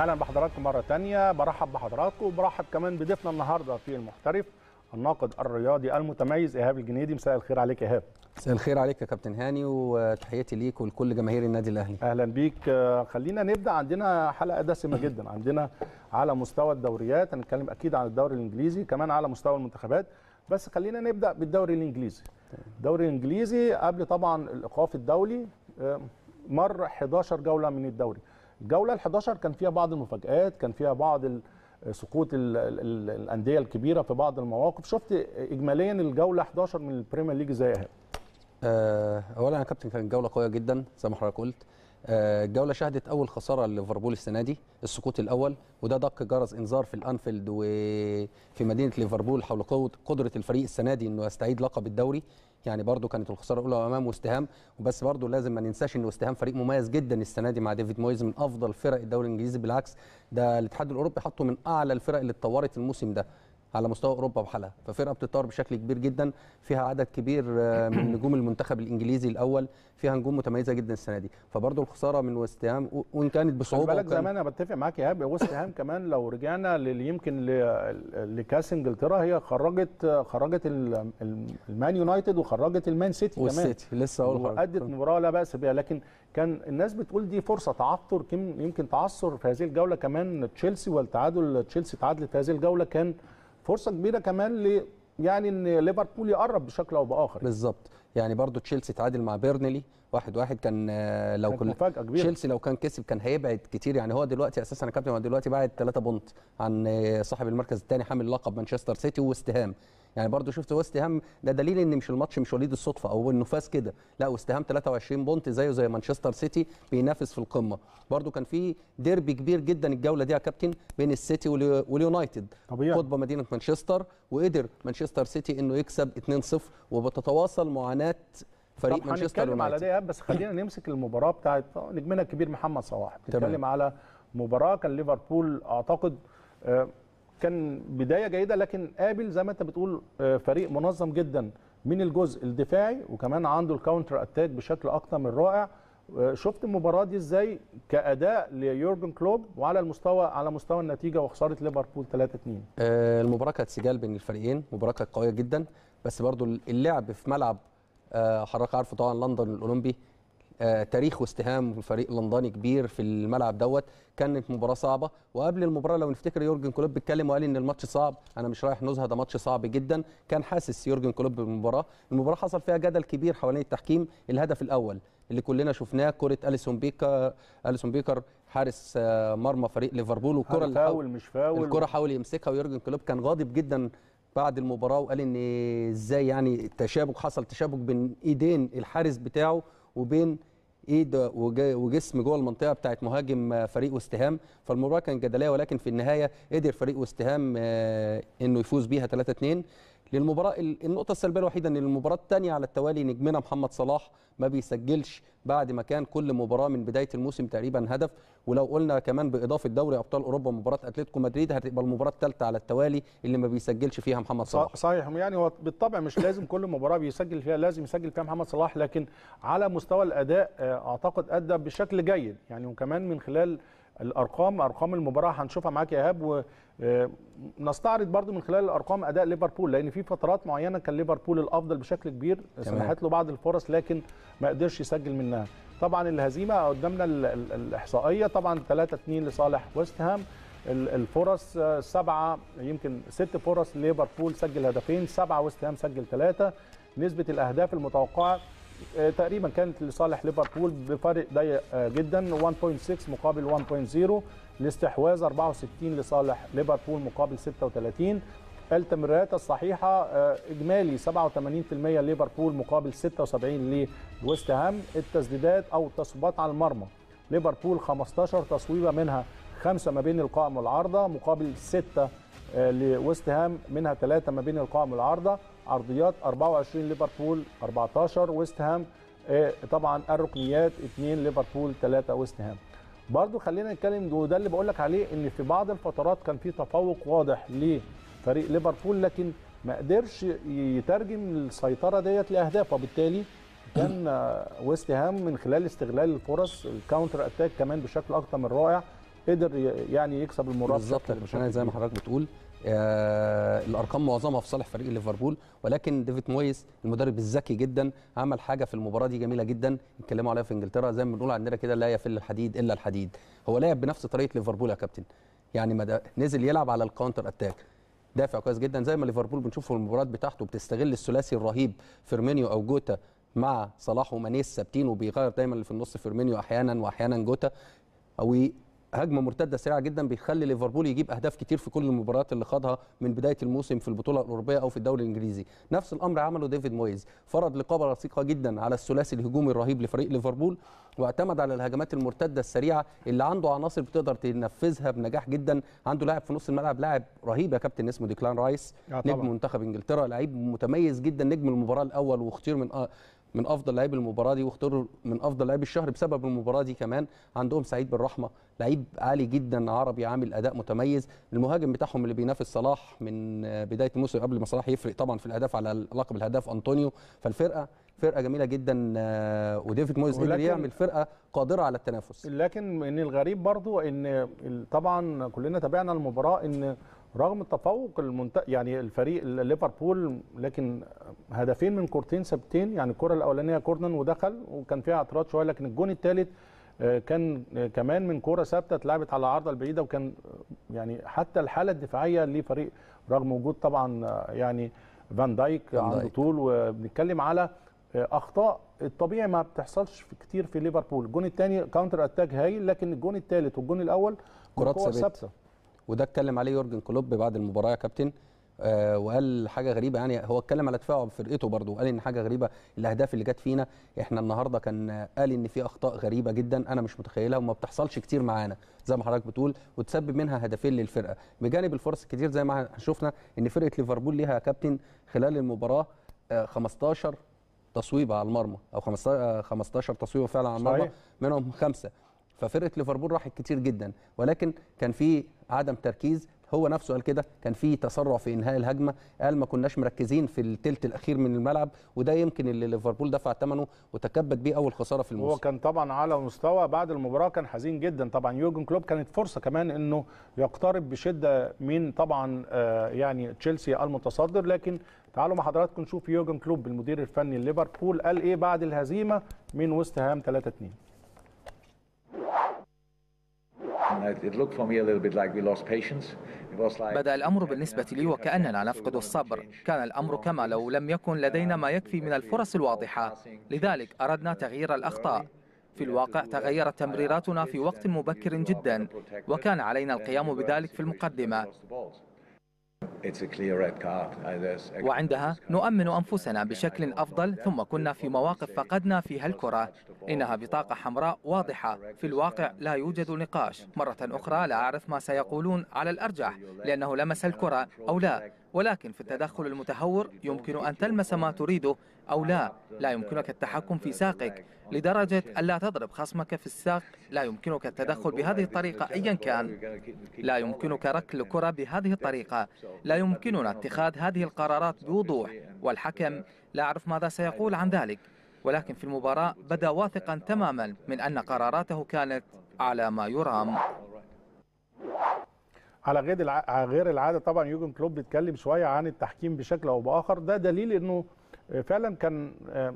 اهلا بحضراتكم مره تانية برحب بحضراتكم وبرحب كمان بضيفنا النهارده في المحترف الناقد الرياضي المتميز ايهاب الجنيدي مساء الخير عليك ايهاب مساء الخير عليك يا كابتن هاني وتحياتي ليك ولكل جماهير النادي الاهلي اهلا بيك آه، خلينا نبدا عندنا حلقه دسمه جدا عندنا على مستوى الدوريات هنتكلم اكيد عن الدوري الانجليزي كمان على مستوى المنتخبات بس خلينا نبدا بالدوري الانجليزي الدوري الانجليزي قبل طبعا الايقاف الدولي آه، مر 11 جوله من الدوري الجوله ال11 كان فيها بعض المفاجات كان فيها بعض سقوط الانديه الكبيره في بعض المواقف شفت اجماليا الجوله 11 من البريمير ليج زيها آه، اولا يا كابتن كانت جوله قويه جدا زي ما حضرتك قلت آه، الجوله شهدت اول خساره لليفربول السنه دي السقوط الاول وده دق جرس انذار في الانفيلد وفي مدينه ليفربول حول قوه قدره الفريق السنه دي انه يستعيد لقب الدوري يعني برضو كانت الخساره الاولى امام وستهام وبس برضو لازم ما ننساش ان وستهام فريق مميز جدا السنه دي مع ديفيد مويز من افضل فرق الدوري الانجليزي بالعكس ده الاتحاد الاوروبي حطه من اعلى الفرق اللي اتطورت الموسم ده على مستوى اوروبا بحالها ففرقه بتتطور بشكل كبير جدا فيها عدد كبير آه، من نجوم المنتخب الانجليزي الاول فيها نجوم متميزه جدا السنه دي فبرضه الخساره من ويست هام وان كانت بصعوبه بالك زمان انا بتفق معاك يا هاب ويست هام كمان لو رجعنا يمكن لكاس انجلترا هي خرجت خرجت المان يونايتد وخرجت المان سيتي كمان والسيتي لسه اقول وادت مباراه لا باس بها لكن كان الناس بتقول دي فرصه تعثر يمكن تعثر في هذه الجوله كمان تشيلسي والتعادل تشيلسي تعادلت هذه الجوله كان فرصه كبيره كمان ل يعني ان ليفربول يقرب بشكل او باخر بالظبط يعني برضو تشيلسي تعادل مع بيرنلي واحد واحد كان آه، لو كان تشيلسي لو كان كسب كان هيبعد كتير يعني هو دلوقتي اساسا يا كابتن هو دلوقتي بعد 3 بونت عن آه، صاحب المركز الثاني حامل لقب مانشستر سيتي واستهام يعني برضو شفت وست هام ده دليل ان مش الماتش مش وليد الصدفه او انه فاز كده لا وست هام 23 بونت زيه زي مانشستر سيتي بينافس في القمه برضو كان في ديربي كبير جدا الجوله دي يا كابتن بين السيتي واليونايتد طبيعي قطب مدينه مانشستر وقدر مانشستر سيتي انه يكسب 2-0 وبتتواصل معاناه فريق مانشستر يونايتد على دي بس خلينا نمسك المباراه بتاعت نجمنا الكبير محمد صلاح بتتكلم على مباراه كان ليفربول اعتقد آه، كان بدايه جيده لكن قابل زي ما انت بتقول آه، فريق منظم جدا من الجزء الدفاعي وكمان عنده الكاونتر اتاك بشكل اكتر من رائع آه، شفت المباراه دي ازاي كاداء ليورجن كلوب وعلى المستوى على مستوى النتيجه وخساره ليفربول 3 2 آه المباراه كانت سجال بين الفريقين مباراه كانت قويه جدا بس برضو اللعب في ملعب آه حضرتك عارفه طبعا لندن الاولمبي آه، تاريخ واستهام فريق لندني كبير في الملعب دوت كانت مباراه صعبه وقبل المباراه لو نفتكر يورجن كلوب اتكلم وقال ان الماتش صعب انا مش رايح نزهه ده ماتش صعب جدا كان حاسس يورجن كلوب بالمباراه المباراه حصل فيها جدل كبير حوالين التحكيم الهدف الاول اللي كلنا شفناه كره اليسون بيكر اليسون بيكر حارس آه، مرمى فريق ليفربول والكره اللي حاول مش فاول الكره حاول يمسكها ويورجن كلوب كان غاضب جدا بعد المباراه وقال ان ازاي يعني التشابك حصل تشابك بين ايدين الحارس بتاعه وبين ايد وجسم جوه المنطقه بتاعت مهاجم فريق وستهام فالمباراه كانت جدليه ولكن في النهايه قدر فريق وستهام آه، انه يفوز بيها 3 2 للمباراه النقطه السلبيه الوحيده ان المباراه الثانيه على التوالي نجمنا محمد صلاح ما بيسجلش بعد ما كان كل مباراه من بدايه الموسم تقريبا هدف ولو قلنا كمان باضافه دوري ابطال اوروبا مباراه اتلتيكو مدريد هتبقى المباراه الثالثه على التوالي اللي ما بيسجلش فيها محمد صلاح صحيح يعني هو بالطبع مش لازم كل مباراه بيسجل فيها لازم يسجل فيها محمد صلاح لكن على مستوى الاداء آه، اعتقد ادى بشكل جيد يعني وكمان من خلال الارقام ارقام المباراه هنشوفها معاك يا ايهاب آه، نستعرض برضو من خلال الارقام اداء ليفربول لان في فترات معينه كان ليفربول الافضل بشكل كبير سمحت له بعض الفرص لكن ما قدرش يسجل منها طبعا الهزيمه قدامنا الاحصائيه طبعا 3 2 لصالح ويست هام الفرص آه، سبعه يمكن ست فرص ليفربول سجل هدفين سبعه ويست هام سجل ثلاثه نسبه الاهداف المتوقعه آه، تقريبا كانت لصالح ليفربول بفارق ضيق آه، جدا 1.6 مقابل 1.0 الاستحواذ 64 لصالح ليفربول مقابل 36 التمريرات الصحيحة آه، إجمالي 87% ليفربول مقابل 76 لويست هام التسديدات أو التصويبات على المرمى ليفربول 15 تصويبة منها خمسة ما بين القائم والعارضة مقابل 6 لويست هام منها ثلاثة ما بين القائم والعارضة عرضيات 24 ليفربول 14 ويست هام آه، طبعا الركنيات 2 ليفربول 3 ويست هام برضو خلينا نتكلم وده اللي بقول لك عليه ان في بعض الفترات كان في تفوق واضح لفريق ليفربول لكن ما قدرش يترجم السيطره ديت لاهداف وبالتالي كان آه، ويست هام من خلال استغلال الفرص الكاونتر اتاك كمان بشكل اكتر من رائع قدر يعني يكسب المباراه بالظبط زي ما حضرتك بتقول آه الارقام معظمها في صالح فريق ليفربول ولكن ديفيد مويس المدرب الذكي جدا عمل حاجه في المباراه دي جميله جدا اتكلموا عليها في انجلترا زي ما بنقول عندنا كده لا يفل الحديد الا الحديد هو لعب بنفس طريقه ليفربول يا كابتن يعني مدى نزل يلعب على الكاونتر اتاك دافع كويس جدا زي ما ليفربول بنشوفه في المباريات بتاعته بتستغل الثلاثي الرهيب فيرمينيو او جوتا مع صلاح ومانيس ثابتين وبيغير دايما اللي في النص فيرمينيو احيانا واحيانا جوتا او هجمه مرتده سريعه جدا بيخلي ليفربول يجيب اهداف كتير في كل المباريات اللي خاضها من بدايه الموسم في البطوله الاوروبيه او في الدوري الانجليزي نفس الامر عمله ديفيد مويز فرض لقابه رثيقه جدا على الثلاثي الهجومي الرهيب لفريق ليفربول واعتمد على الهجمات المرتده السريعه اللي عنده عناصر بتقدر تنفذها بنجاح جدا عنده لاعب في نص الملعب لاعب رهيب يا كابتن اسمه ديكلان رايس آه، نجم منتخب انجلترا لعيب متميز جدا نجم المباراه الاول واختير من آه، من افضل لعيب المباراه دي واختاروا من افضل لعيب الشهر بسبب المباراه دي كمان عندهم سعيد بالرحمه لعيب عالي جدا عربي عامل اداء متميز المهاجم بتاعهم اللي بينافس صلاح من آه، بدايه الموسم قبل ما صلاح يفرق طبعا في الاهداف على لقب الهداف انطونيو فالفرقه فرقه جميله جدا آه، وديفيد مويز قدر يعمل فرقه قادره على التنافس لكن ان الغريب برضو ان طبعا كلنا تابعنا المباراه ان رغم التفوق المنت... يعني الفريق ليفربول لكن هدفين من كورتين ثابتين يعني الكره الاولانيه كورنر ودخل وكان فيها اعتراض شويه لكن الجون الثالث آه، كان آه، كمان من كره ثابته اتلعبت على العارضه البعيده وكان آه، يعني حتى الحاله الدفاعيه لفريق رغم وجود طبعا يعني فان دايك عنده طول وبنتكلم على اخطاء الطبيعي ما بتحصلش في كتير في ليفربول الجون الثاني كاونتر اتاك هايل لكن الجون الثالث والجون الاول كرات ثابته وده اتكلم عليه يورجن كلوب بعد المباراه يا كابتن آه وقال حاجه غريبه يعني هو اتكلم على دفاعه بفرقته برضه وقال ان حاجه غريبه الاهداف اللي جت فينا احنا النهارده كان قال ان في اخطاء غريبه جدا انا مش متخيلها وما بتحصلش كتير معانا زي ما حضرتك بتقول وتسبب منها هدفين للفرقه بجانب الفرص الكتير زي ما شفنا ان فرقه ليفربول ليها يا كابتن خلال المباراه آه 15 تصويبه على المرمى او 15 آه، تصويبه فعلا على المرمى منهم خمسه ففرقه ليفربول راحت كتير جدا ولكن كان في عدم تركيز هو نفسه قال كده كان في تسرع في انهاء الهجمه قال ما كناش مركزين في الثلث الاخير من الملعب وده يمكن اللي ليفربول دفع ثمنه وتكبد بيه اول خساره في الموسم هو كان طبعا على مستوى بعد المباراه كان حزين جدا طبعا يورجن كلوب كانت فرصه كمان انه يقترب بشده من طبعا آه، يعني تشيلسي المتصدر لكن تعالوا مع حضراتكم نشوف يورجن كلوب المدير الفني لليفربول قال ايه بعد الهزيمه من وست هام 3 2 بدأ الأمر بالنسبة لي وكأننا نفقد الصبر كان الأمر oh, كما لو لم يكن لدينا ما يكفي من الفرص الواضحة لذلك أردنا تغيير الأخطاء في الواقع تغيرت تمريراتنا في وقت مبكر جدا وكان علينا القيام بذلك في المقدمة Uh, وعندها نؤمن أنفسنا بشكل أفضل ثم كنا في مواقف فقدنا فيها الكرة إنها بطاقة حمراء واضحة في الواقع لا يوجد نقاش مرة أخرى لا أعرف ما سيقولون على الأرجح لأنه لمس الكرة أو لا ولكن في التدخل المتهور يمكن أن تلمس ما تريده أو لا لا يمكنك التحكم في ساقك لدرجة ألا تضرب خصمك في الساق لا يمكنك التدخل يعني بهذه الطريقة أيا كان لا يمكنك ركل الكرة بهذه الطريقة لا يمكننا اتخاذ هذه القرارات بوضوح والحكم لا أعرف ماذا سيقول عن ذلك ولكن في المباراة بدا واثقا تماما من أن قراراته كانت على ما يرام على غير على غير العاده طبعا يوجن كلوب بيتكلم شويه عن التحكيم بشكل او باخر ده دليل انه فعلا كان آه،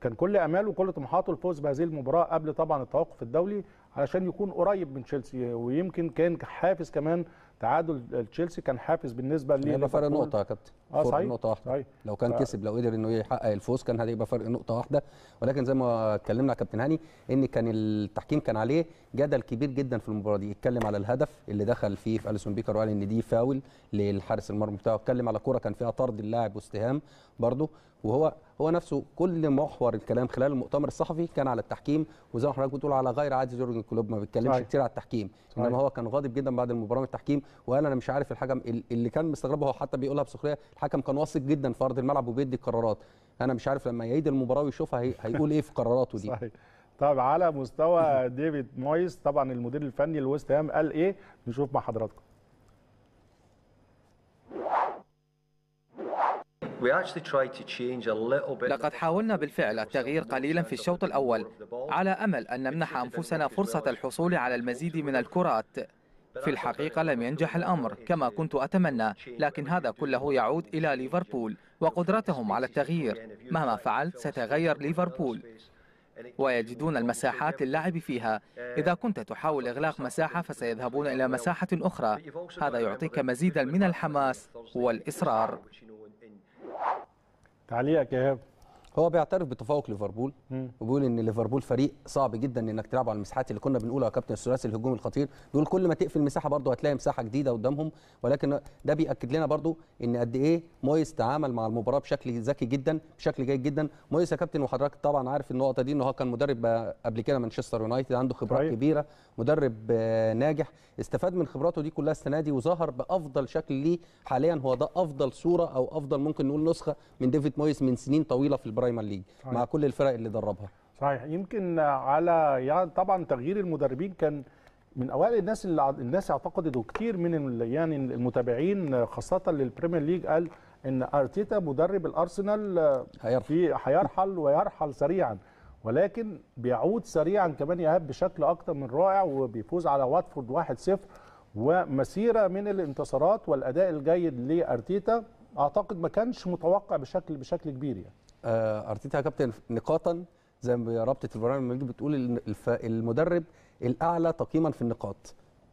كان كل اماله وكل طموحاته الفوز بهذه المباراه قبل طبعا التوقف الدولي علشان يكون قريب من تشيلسي ويمكن كان حافز كمان تعادل تشيلسي كان حافز بالنسبه يعني ل يبقى فرق نقطه يا كابتن اه صحيح نقطه واحده صحيح. لو كان ف... كسب لو قدر انه يحقق الفوز كان هيبقى فرق نقطه واحده ولكن زي ما اتكلمنا كابتن هاني ان كان التحكيم كان عليه جدل كبير جدا في المباراه دي اتكلم على الهدف اللي دخل فيه في اليسون بيكر وقال ان دي فاول للحارس المرمى بتاعه اتكلم على كوره كان فيها طرد اللاعب واستهام برضه وهو هو نفسه كل محور الكلام خلال المؤتمر الصحفي كان على التحكيم وزي ما حضرتك بتقول على غير عادي يورجن كلوب ما بيتكلمش كتير على التحكيم صحيح. انما هو كان غاضب جدا بعد المباراه من التحكيم وقال انا مش عارف الحكم اللي كان مستغربه هو حتى بيقولها بسخريه الحكم كان واثق جدا في ارض الملعب وبيدي قرارات انا مش عارف لما يعيد المباراه ويشوفها هي... هيقول ايه في قراراته دي صحيح طب على مستوى ديفيد مويس طبعا المدير الفني لويست هام قال ايه نشوف مع حضراتكم لقد حاولنا بالفعل التغيير قليلا في الشوط الأول على أمل أن نمنح أنفسنا فرصة الحصول على المزيد من الكرات في الحقيقة لم ينجح الأمر كما كنت أتمنى لكن هذا كله يعود إلى ليفربول وقدرتهم على التغيير مهما فعلت ستغير ليفربول ويجدون المساحات للعب فيها إذا كنت تحاول إغلاق مساحة فسيذهبون إلى مساحة أخرى هذا يعطيك مزيدا من الحماس والإصرار تعليقك يا هو بيعترف بتفوق ليفربول وبيقول ان ليفربول فريق صعب جدا انك تلعبه على المساحات اللي كنا بنقولها كابتن الثلاثي الهجوم الخطير بيقول كل ما تقفل مساحه برضه هتلاقي مساحه جديده قدامهم ولكن ده بياكد لنا برضه ان قد ايه مويس تعامل مع المباراه بشكل ذكي جدا بشكل جيد جدا مويس يا كابتن وحضرتك طبعا عارف النقطه دي ان هو كان مدرب قبل كده مانشستر يونايتد عنده خبرات طيب. كبيره مدرب ناجح استفاد من خبراته دي كلها السنه دي وظهر بافضل شكل ليه حاليا هو ده افضل صوره او افضل ممكن نقول نسخه من ديفيد مويس من سنين طويله في البرايم البريمير ليج مع كل الفرق اللي دربها صحيح يمكن على يعني طبعا تغيير المدربين كان من اوائل الناس اللي الناس اعتقدت وكثير من يعني المتابعين خاصه للبريمير ليج قال ان ارتيتا مدرب الارسنال آه، هيرحل. في هيرحل ويرحل سريعا ولكن بيعود سريعا كمان يهاب بشكل اكثر من رائع وبيفوز على واتفورد 1-0 ومسيره من الانتصارات والاداء الجيد لارتيتا اعتقد ما كانش متوقع بشكل بشكل كبير يعني آه، ارتيتا يا كابتن نقاطا زي ما رابطه البرامج بتقول المدرب الاعلى تقييما في النقاط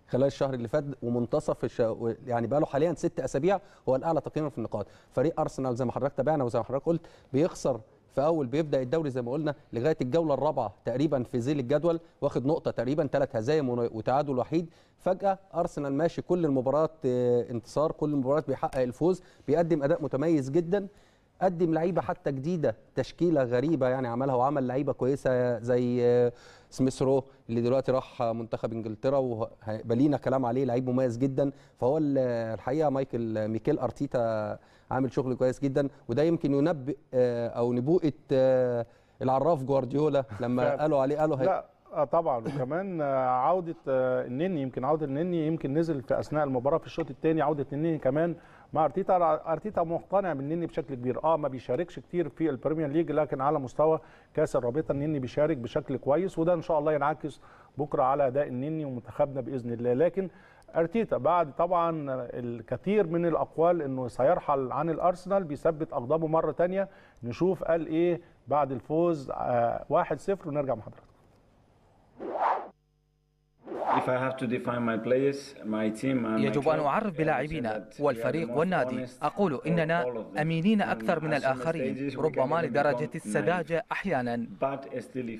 خلال الشهر اللي فات ومنتصف الش... يعني بقى له حاليا ست اسابيع هو الاعلى تقييما في النقاط فريق ارسنال زي ما حضرتك تابعنا وزي ما حضرتك قلت بيخسر في اول بيبدا الدوري زي ما قلنا لغايه الجوله الرابعه تقريبا في زيل الجدول واخد نقطه تقريبا ثلاث هزايم وتعادل وحيد فجاه ارسنال ماشي كل المباريات آه، انتصار كل المباريات بيحقق الفوز بيقدم اداء متميز جدا قدم لعيبه حتى جديده تشكيله غريبه يعني عملها وعمل لعيبه كويسه زي آه، سميث رو اللي دلوقتي راح منتخب انجلترا وهيبقى لينا كلام عليه لعيب مميز جدا فهو الحقيقه مايكل آه، ميكيل ارتيتا عامل شغل كويس جدا وده يمكن ينبئ آه، او نبوءه العراف جوارديولا لما قالوا عليه قالوا هي... لا آه طبعا وكمان عوده النني يمكن عوده النني يمكن نزل في اثناء المباراه في الشوط الثاني عوده النني كمان مع ارتيتا ارتيتا مقتنع بالنني بشكل كبير اه ما بيشاركش كتير في البريمير ليج لكن على مستوى كاس الرابطه النني بيشارك بشكل كويس وده ان شاء الله ينعكس بكره على اداء النني ومنتخبنا باذن الله لكن ارتيتا بعد طبعا الكثير من الاقوال انه سيرحل عن الارسنال بيثبت اقدامه مره ثانيه نشوف قال ايه بعد الفوز 1-0 آه، ونرجع مع يجب أن أعرف بلاعبينا والفريق والنادي أقول إننا أمينين أكثر من الآخرين ربما لدرجة السذاجة أحيانا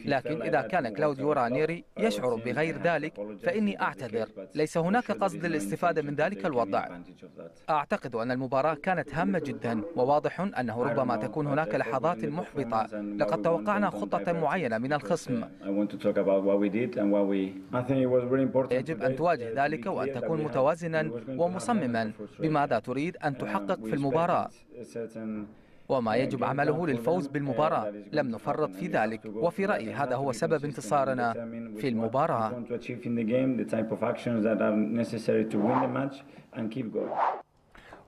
لكن إذا كان كلاوديو رانيري يشعر بغير ذلك فإني أعتذر ليس هناك قصد للاستفادة من ذلك الوضع أعتقد أن المباراة كانت هامة جدا وواضح أنه ربما تكون هناك لحظات محبطة لقد توقعنا خطة معينة من الخصم يجب أن تواجه ذلك وأن تكون متوازنا ومصمما بماذا تريد أن تحقق في المباراة وما يجب عمله للفوز بالمباراة لم نفرط في ذلك وفي رأيي هذا هو سبب انتصارنا في المباراة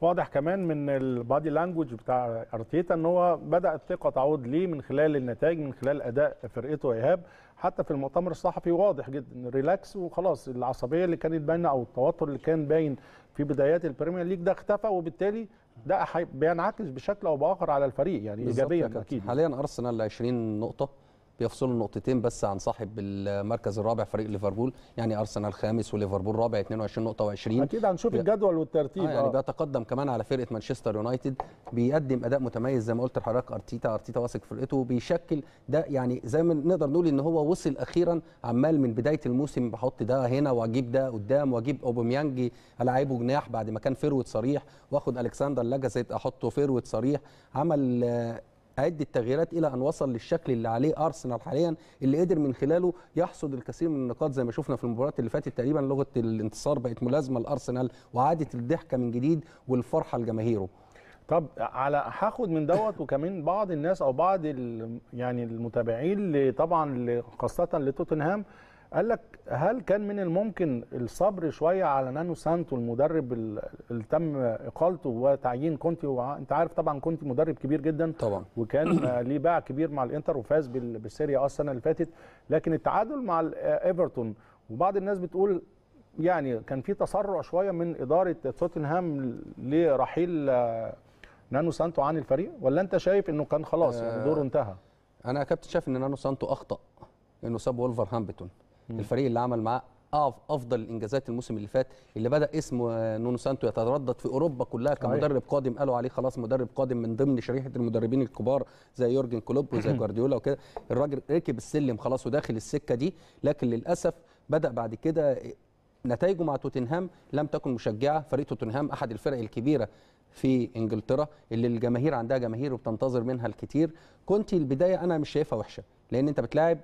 واضح كمان من البادي لانجوج بتاع ارتيتا ان هو بدا الثقه تعود ليه من خلال النتائج من خلال اداء فرقته ايهاب حتى في المؤتمر الصحفي واضح جدا ريلاكس وخلاص العصبيه اللي كانت باينه او التوتر اللي كان باين في بدايات البريمير ليج ده اختفى وبالتالي ده بينعكس بشكل او باخر على الفريق يعني ايجابيا يعني اكيد حاليا ارسنال 20 نقطه بيفصلوا نقطتين بس عن صاحب المركز الرابع فريق ليفربول يعني ارسنال خامس وليفربول رابع 22 نقطه و20 اكيد هنشوف بي... الجدول والترتيب آه يعني آه. بيتقدم كمان على فرقه مانشستر يونايتد بيقدم اداء متميز زي ما قلت لحضرتك ارتيتا ارتيتا واثق في فرقته وبيشكل ده يعني زي ما نقدر نقول ان هو وصل اخيرا عمال من بدايه الموسم بحط ده هنا واجيب ده قدام واجيب اوباميانج العبه جناح بعد ما كان فيرويد صريح واخد الكسندر لاجازيت احطه فيرويد صريح عمل آه عدة التغييرات إلى أن وصل للشكل اللي عليه أرسنال حاليا اللي قدر من خلاله يحصد الكثير من النقاط زي ما شفنا في المباراة اللي فاتت تقريبا لغة الانتصار بقت ملازمة لأرسنال وعادت الضحكة من جديد والفرحة لجماهيره طب على هاخد من دوت وكمان بعض الناس او بعض يعني المتابعين طبعا خاصه لتوتنهام قال لك هل كان من الممكن الصبر شويه على نانو سانتو المدرب اللي تم اقالته وتعيين كونتي وانت عارف طبعا كونتي مدرب كبير جدا طبعا وكان آه، ليه باع كبير مع الانتر وفاز بالسيريا اه السنه اللي فاتت لكن التعادل مع آه، ايفرتون وبعض الناس بتقول يعني كان في تسرع شويه من اداره توتنهام لرحيل آه، نانو سانتو عن الفريق ولا انت شايف انه كان خلاص يعني دوره انتهى انا كابتن شايف ان نانو سانتو اخطا انه ساب ولفرهامبتون الفريق اللي عمل معاه افضل الانجازات الموسم اللي فات اللي بدا اسم آه، نونو سانتو يتردد في اوروبا كلها كمدرب قادم قالوا عليه خلاص مدرب قادم من ضمن شريحه المدربين الكبار زي يورجن كلوب وزي جوارديولا وكده الراجل ركب السلم خلاص وداخل السكه دي لكن للاسف بدا بعد كده آه، نتائجه مع توتنهام لم تكن مشجعه فريق توتنهام احد الفرق الكبيره في انجلترا اللي الجماهير عندها جماهير وبتنتظر منها الكتير كنت البدايه انا مش شايفها وحشه لان انت بتلاعب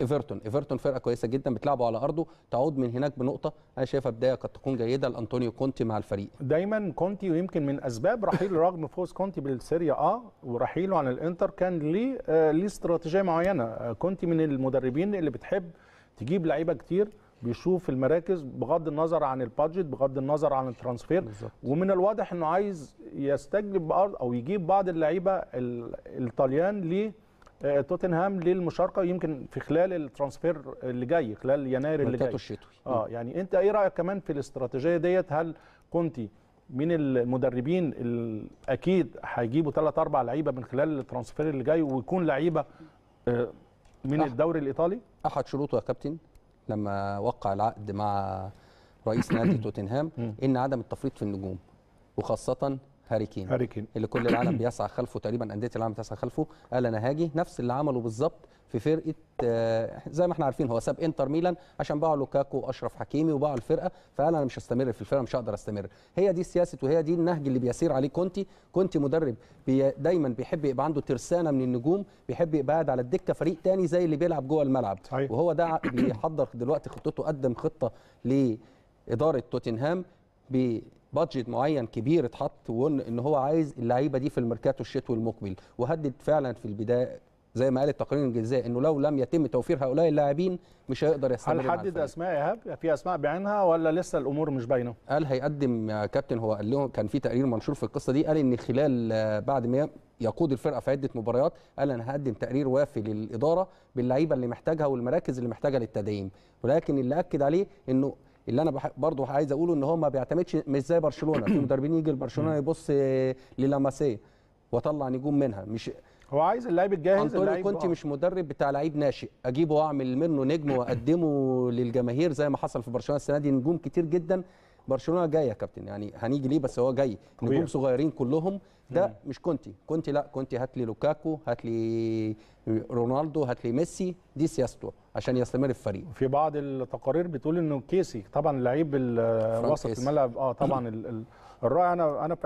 ايفرتون ايفرتون فرقه كويسه جدا بتلعبوا على ارضه تعود من هناك بنقطه انا شايفها بدايه قد تكون جيده لانطونيو كونتي مع الفريق دايما كونتي ويمكن من اسباب رحيل رغم فوز كونتي بالسيريا اه ورحيله عن الانتر كان ليه آه، لي ليه استراتيجيه معينه آه، كونتي من المدربين اللي بتحب تجيب لعيبه كتير بيشوف المراكز بغض النظر عن البادجت بغض النظر عن الترانسفير بالزبط. ومن الواضح انه عايز يستجلب او يجيب بعض اللعيبه الايطاليان ليه آه، توتنهام للمشاركه يمكن في خلال الترانسفير اللي جاي خلال يناير اللي جاي الشتوي اه يعني انت ايه رايك كمان في الاستراتيجيه ديت هل كونتي من المدربين اكيد هيجيبوا ثلاث اربع لعيبه من خلال الترانسفير اللي جاي ويكون لعيبه آه، من الدوري الايطالي احد شروطه يا كابتن لما وقع العقد مع رئيس نادي توتنهام ان عدم التفريط في النجوم وخاصه هاري كين هاري كين اللي كل العالم بيسعى خلفه تقريبا انديه العالم بتسعى خلفه قال انا هاجي نفس اللي عمله بالظبط في فرقه آه، زي ما احنا عارفين هو ساب انتر ميلان عشان باعوا لوكاكو واشرف حكيمي وباعوا الفرقه فقال انا مش هستمر في الفرقه مش هقدر استمر هي دي سياسه وهي دي النهج اللي بيسير عليه كونتي كونتي مدرب بي دايما بيحب يبقى عنده ترسانه من النجوم بيحب يبقى قاعد على الدكه فريق تاني زي اللي بيلعب جوه الملعب صحيح. وهو ده بيحضر دلوقتي خطته قدم خطه لاداره توتنهام بادجت معين كبير اتحط وان هو عايز اللعيبه دي في الميركاتو الشتوي المقبل وهدد فعلا في البدايه زي ما قال التقرير الجزائي انه لو لم يتم توفير هؤلاء اللاعبين مش هيقدر يستمر هل حدد اسماء ايهاب في اسماء بعينها ولا لسه الامور مش باينه قال هيقدم يا كابتن هو قال لهم كان في تقرير منشور في القصه دي قال ان خلال آه، بعد ما يقود الفرقه في عده مباريات قال انا هقدم تقرير وافي للاداره باللعيبه اللي محتاجها والمراكز اللي محتاجها للتدعيم ولكن اللي اكد عليه انه اللي انا برضه عايز اقوله ان هو ما بيعتمدش مش زي برشلونه في مدربين يجي لبرشلونه يبص آه، للاماسيه واطلع نجوم منها مش هو عايز اللاعب الجاهز انطونيو كنت آه. مش مدرب بتاع لعيب ناشئ اجيبه واعمل منه نجم واقدمه للجماهير زي ما حصل في برشلونه السنه دي نجوم كتير جدا برشلونه جاي يا كابتن يعني هنيجي ليه بس هو جاي نجوم صغيرين كلهم ده مم. مش كونتي كونتي لا كونتي هات لي لوكاكو هات لي رونالدو هات لي ميسي دي سياسته عشان يستمر الفريق في بعض التقارير بتقول انه كيسي طبعا لعيب وسط الملعب اه طبعا الرائع انا انا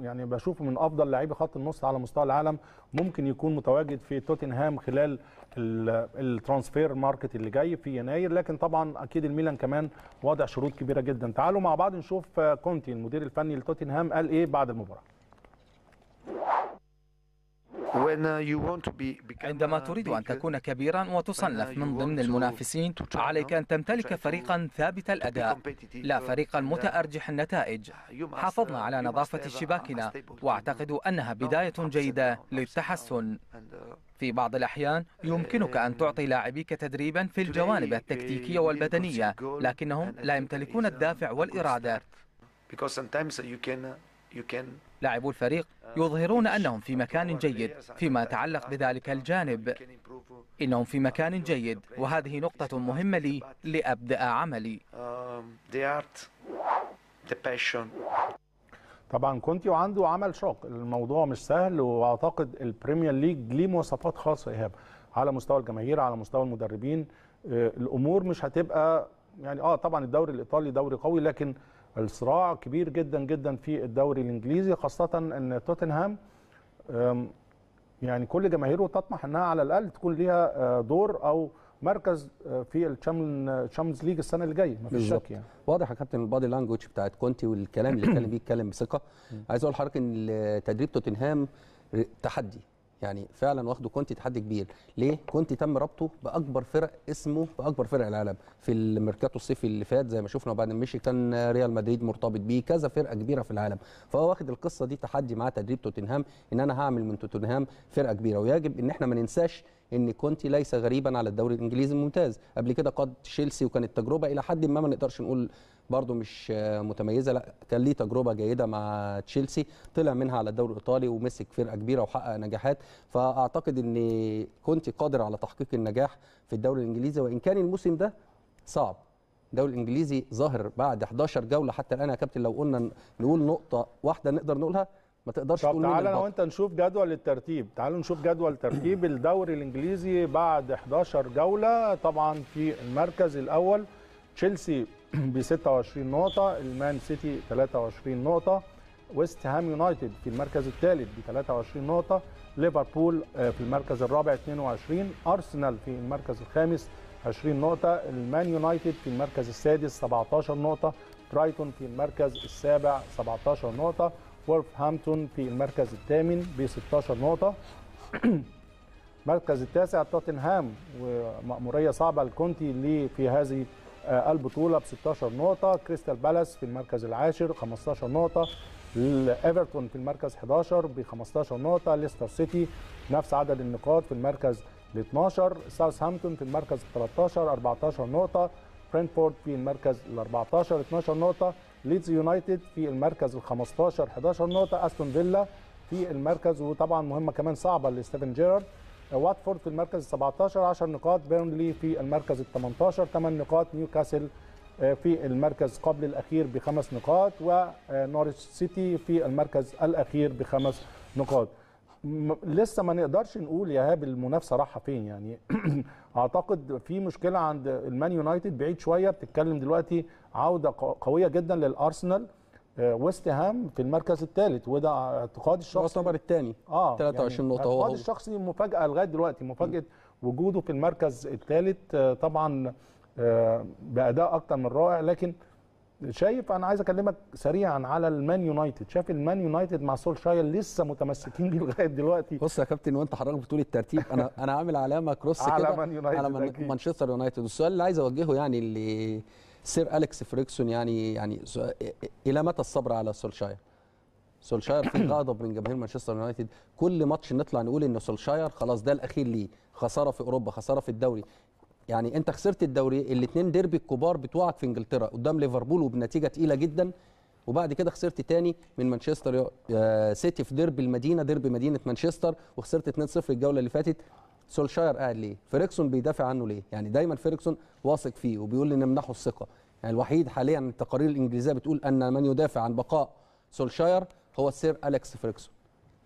يعني بشوفه من افضل لاعبي خط النص على مستوى العالم ممكن يكون متواجد في توتنهام خلال الترانسفير ماركت اللي جاي في يناير لكن طبعا اكيد الميلان كمان وضع شروط كبيره جدا تعالوا مع بعض نشوف كونتي المدير الفني لتوتنهام قال ايه بعد المباراه Uh, عندما uh, تريد أن تكون كبيرا وتصنف uh, من ضمن المنافسين عليك أن تمتلك فريقا ثابت الأداء لا فريقا متأرجح النتائج حافظنا على نظافة شباكنا وأعتقد أنها بداية جيدة للتحسن في بعض الأحيان يمكنك أن تعطي لاعبيك تدريبا في الجوانب التكتيكية والبدنية لكنهم لا يمتلكون الدافع والإرادة لاعبو الفريق آه، يظهرون أنهم في مكان جيد فيما يتعلق آه، بذلك آه، الجانب إنهم في مكان جيد وهذه نقطة مهمة لي لأبدأ عملي طبعا كونتي وعنده عمل شاق الموضوع مش سهل واعتقد البريمير ليج ليه مواصفات خاصه ايهاب على مستوى الجماهير على مستوى المدربين الامور مش هتبقى يعني اه طبعا الدوري الايطالي دوري قوي لكن الصراع كبير جدا جدا في الدوري الانجليزي خاصه ان توتنهام يعني كل جماهيره تطمح انها على الاقل تكون ليها آه، دور او مركز آه، في الشامبيونز ليج السنه اللي جايه مفيش شك يعني واضح يا كابتن البادي لانجوج بتاعت كونتي والكلام اللي اتكلم بيه اتكلم بثقه عايز اقول لحضرتك ان تدريب توتنهام تحدي يعني فعلا واخده كونتي تحدي كبير ليه كونتي تم ربطه باكبر فرق اسمه باكبر فرق العالم في الميركاتو الصيفي اللي فات زي ما شفنا وبعد مشي كان ريال مدريد مرتبط بيه كذا فرقه كبيره في العالم فهو واخد القصه دي تحدي مع تدريب توتنهام ان انا هعمل من توتنهام فرقه كبيره ويجب ان احنا ما ننساش ان كونتي ليس غريبا على الدوري الانجليزي الممتاز قبل كده قاد تشيلسي وكانت تجربه الى حد ما ما نقدرش نقول برده مش متميزه لا كان ليه تجربه جيده مع تشيلسي طلع منها على الدوري الايطالي ومسك فرقه كبيره وحقق نجاحات فاعتقد ان كنت قادر على تحقيق النجاح في الدوري الانجليزي وان كان الموسم ده صعب الدوري الانجليزي ظاهر بعد 11 جوله حتى الان يا كابتن لو قلنا نقول نقطه واحده نقدر نقولها ما تقدرش طب تقول تعال انا وانت نشوف جدول الترتيب تعالوا نشوف جدول ترتيب الدوري الانجليزي بعد 11 جوله طبعا في المركز الاول تشيلسي ب 26 نقطة المان سيتي 23 نقطة ويست هام يونايتد في المركز الثالث ب 23 نقطة ليفربول آه، في المركز الرابع 22 أرسنال في المركز الخامس 20 نقطة المان يونايتد في المركز السادس 17 نقطة برايتون في المركز السابع 17 نقطة هامبتون في المركز الثامن ب 16 نقطة المركز التاسع توتنهام ومأمورية صعبة لكونتي في هذه البطوله آه، ب 16 نقطه كريستال بالاس في المركز العاشر 15 نقطه ايفرتون في المركز 11 ب 15 نقطه ليستر سيتي نفس عدد النقاط في المركز ال 12 ساوثهامبتون في المركز 13 14 نقطه برينفورد في المركز ال 14 12 نقطه ليدز يونايتد في المركز ال 15 11 نقطه استون فيلا في المركز وطبعا مهمه كمان صعبه لستيفن جيرارد واتفورد في المركز 17 10 نقاط بيرنلي في المركز ال 18 8 نقاط نيوكاسل آه، في المركز قبل الأخير بخمس نقاط ونوريتش آه، سيتي في المركز الأخير بخمس نقاط لسه ما نقدرش نقول يا هاب المنافسه رايحه فين يعني اعتقد في مشكله عند المان يونايتد بعيد شويه بتتكلم دلوقتي عوده قويه جدا للارسنال ويست آه، هام في المركز الثالث وده اعتقادي الشخصي يعتبر الثاني اه 23 يعني نقطه هو اعتقادي الشخصي مفاجاه لغايه دلوقتي مفاجاه وجوده في المركز الثالث آه، طبعا آه، باداء اكتر من رائع لكن شايف انا عايز اكلمك سريعا على المان يونايتد شايف المان يونايتد مع سولشاير لسه متمسكين بيه لغايه دلوقتي بص يا كابتن وانت حضرتك بتقول الترتيب انا انا عامل علامه كروس كده على مان يونايتد على مانشستر يونايتد السؤال اللي عايز اوجهه يعني اللي سير اليكس فريكسون يعني يعني الى متى الصبر على سولشاير؟ سولشاير في غضب من جماهير مانشستر يونايتد كل ماتش نطلع نقول ان سولشاير خلاص ده الاخير ليه خساره في اوروبا خساره في الدوري يعني انت خسرت الدوري الاثنين ديربي الكبار بتوعك في انجلترا قدام ليفربول وبنتيجه ثقيله جدا وبعد كده خسرت تاني من مانشستر آه، سيتي في ديربي المدينه ديربي مدينه مانشستر وخسرت 2-0 الجوله اللي فاتت سولشاير قاعد ليه فيريكسون بيدافع عنه ليه يعني دايما فيريكسون واثق فيه وبيقول ان نمنحه الثقه يعني الوحيد حاليا التقارير الانجليزيه بتقول ان من يدافع عن بقاء سولشاير هو السير اليكس فيريكسون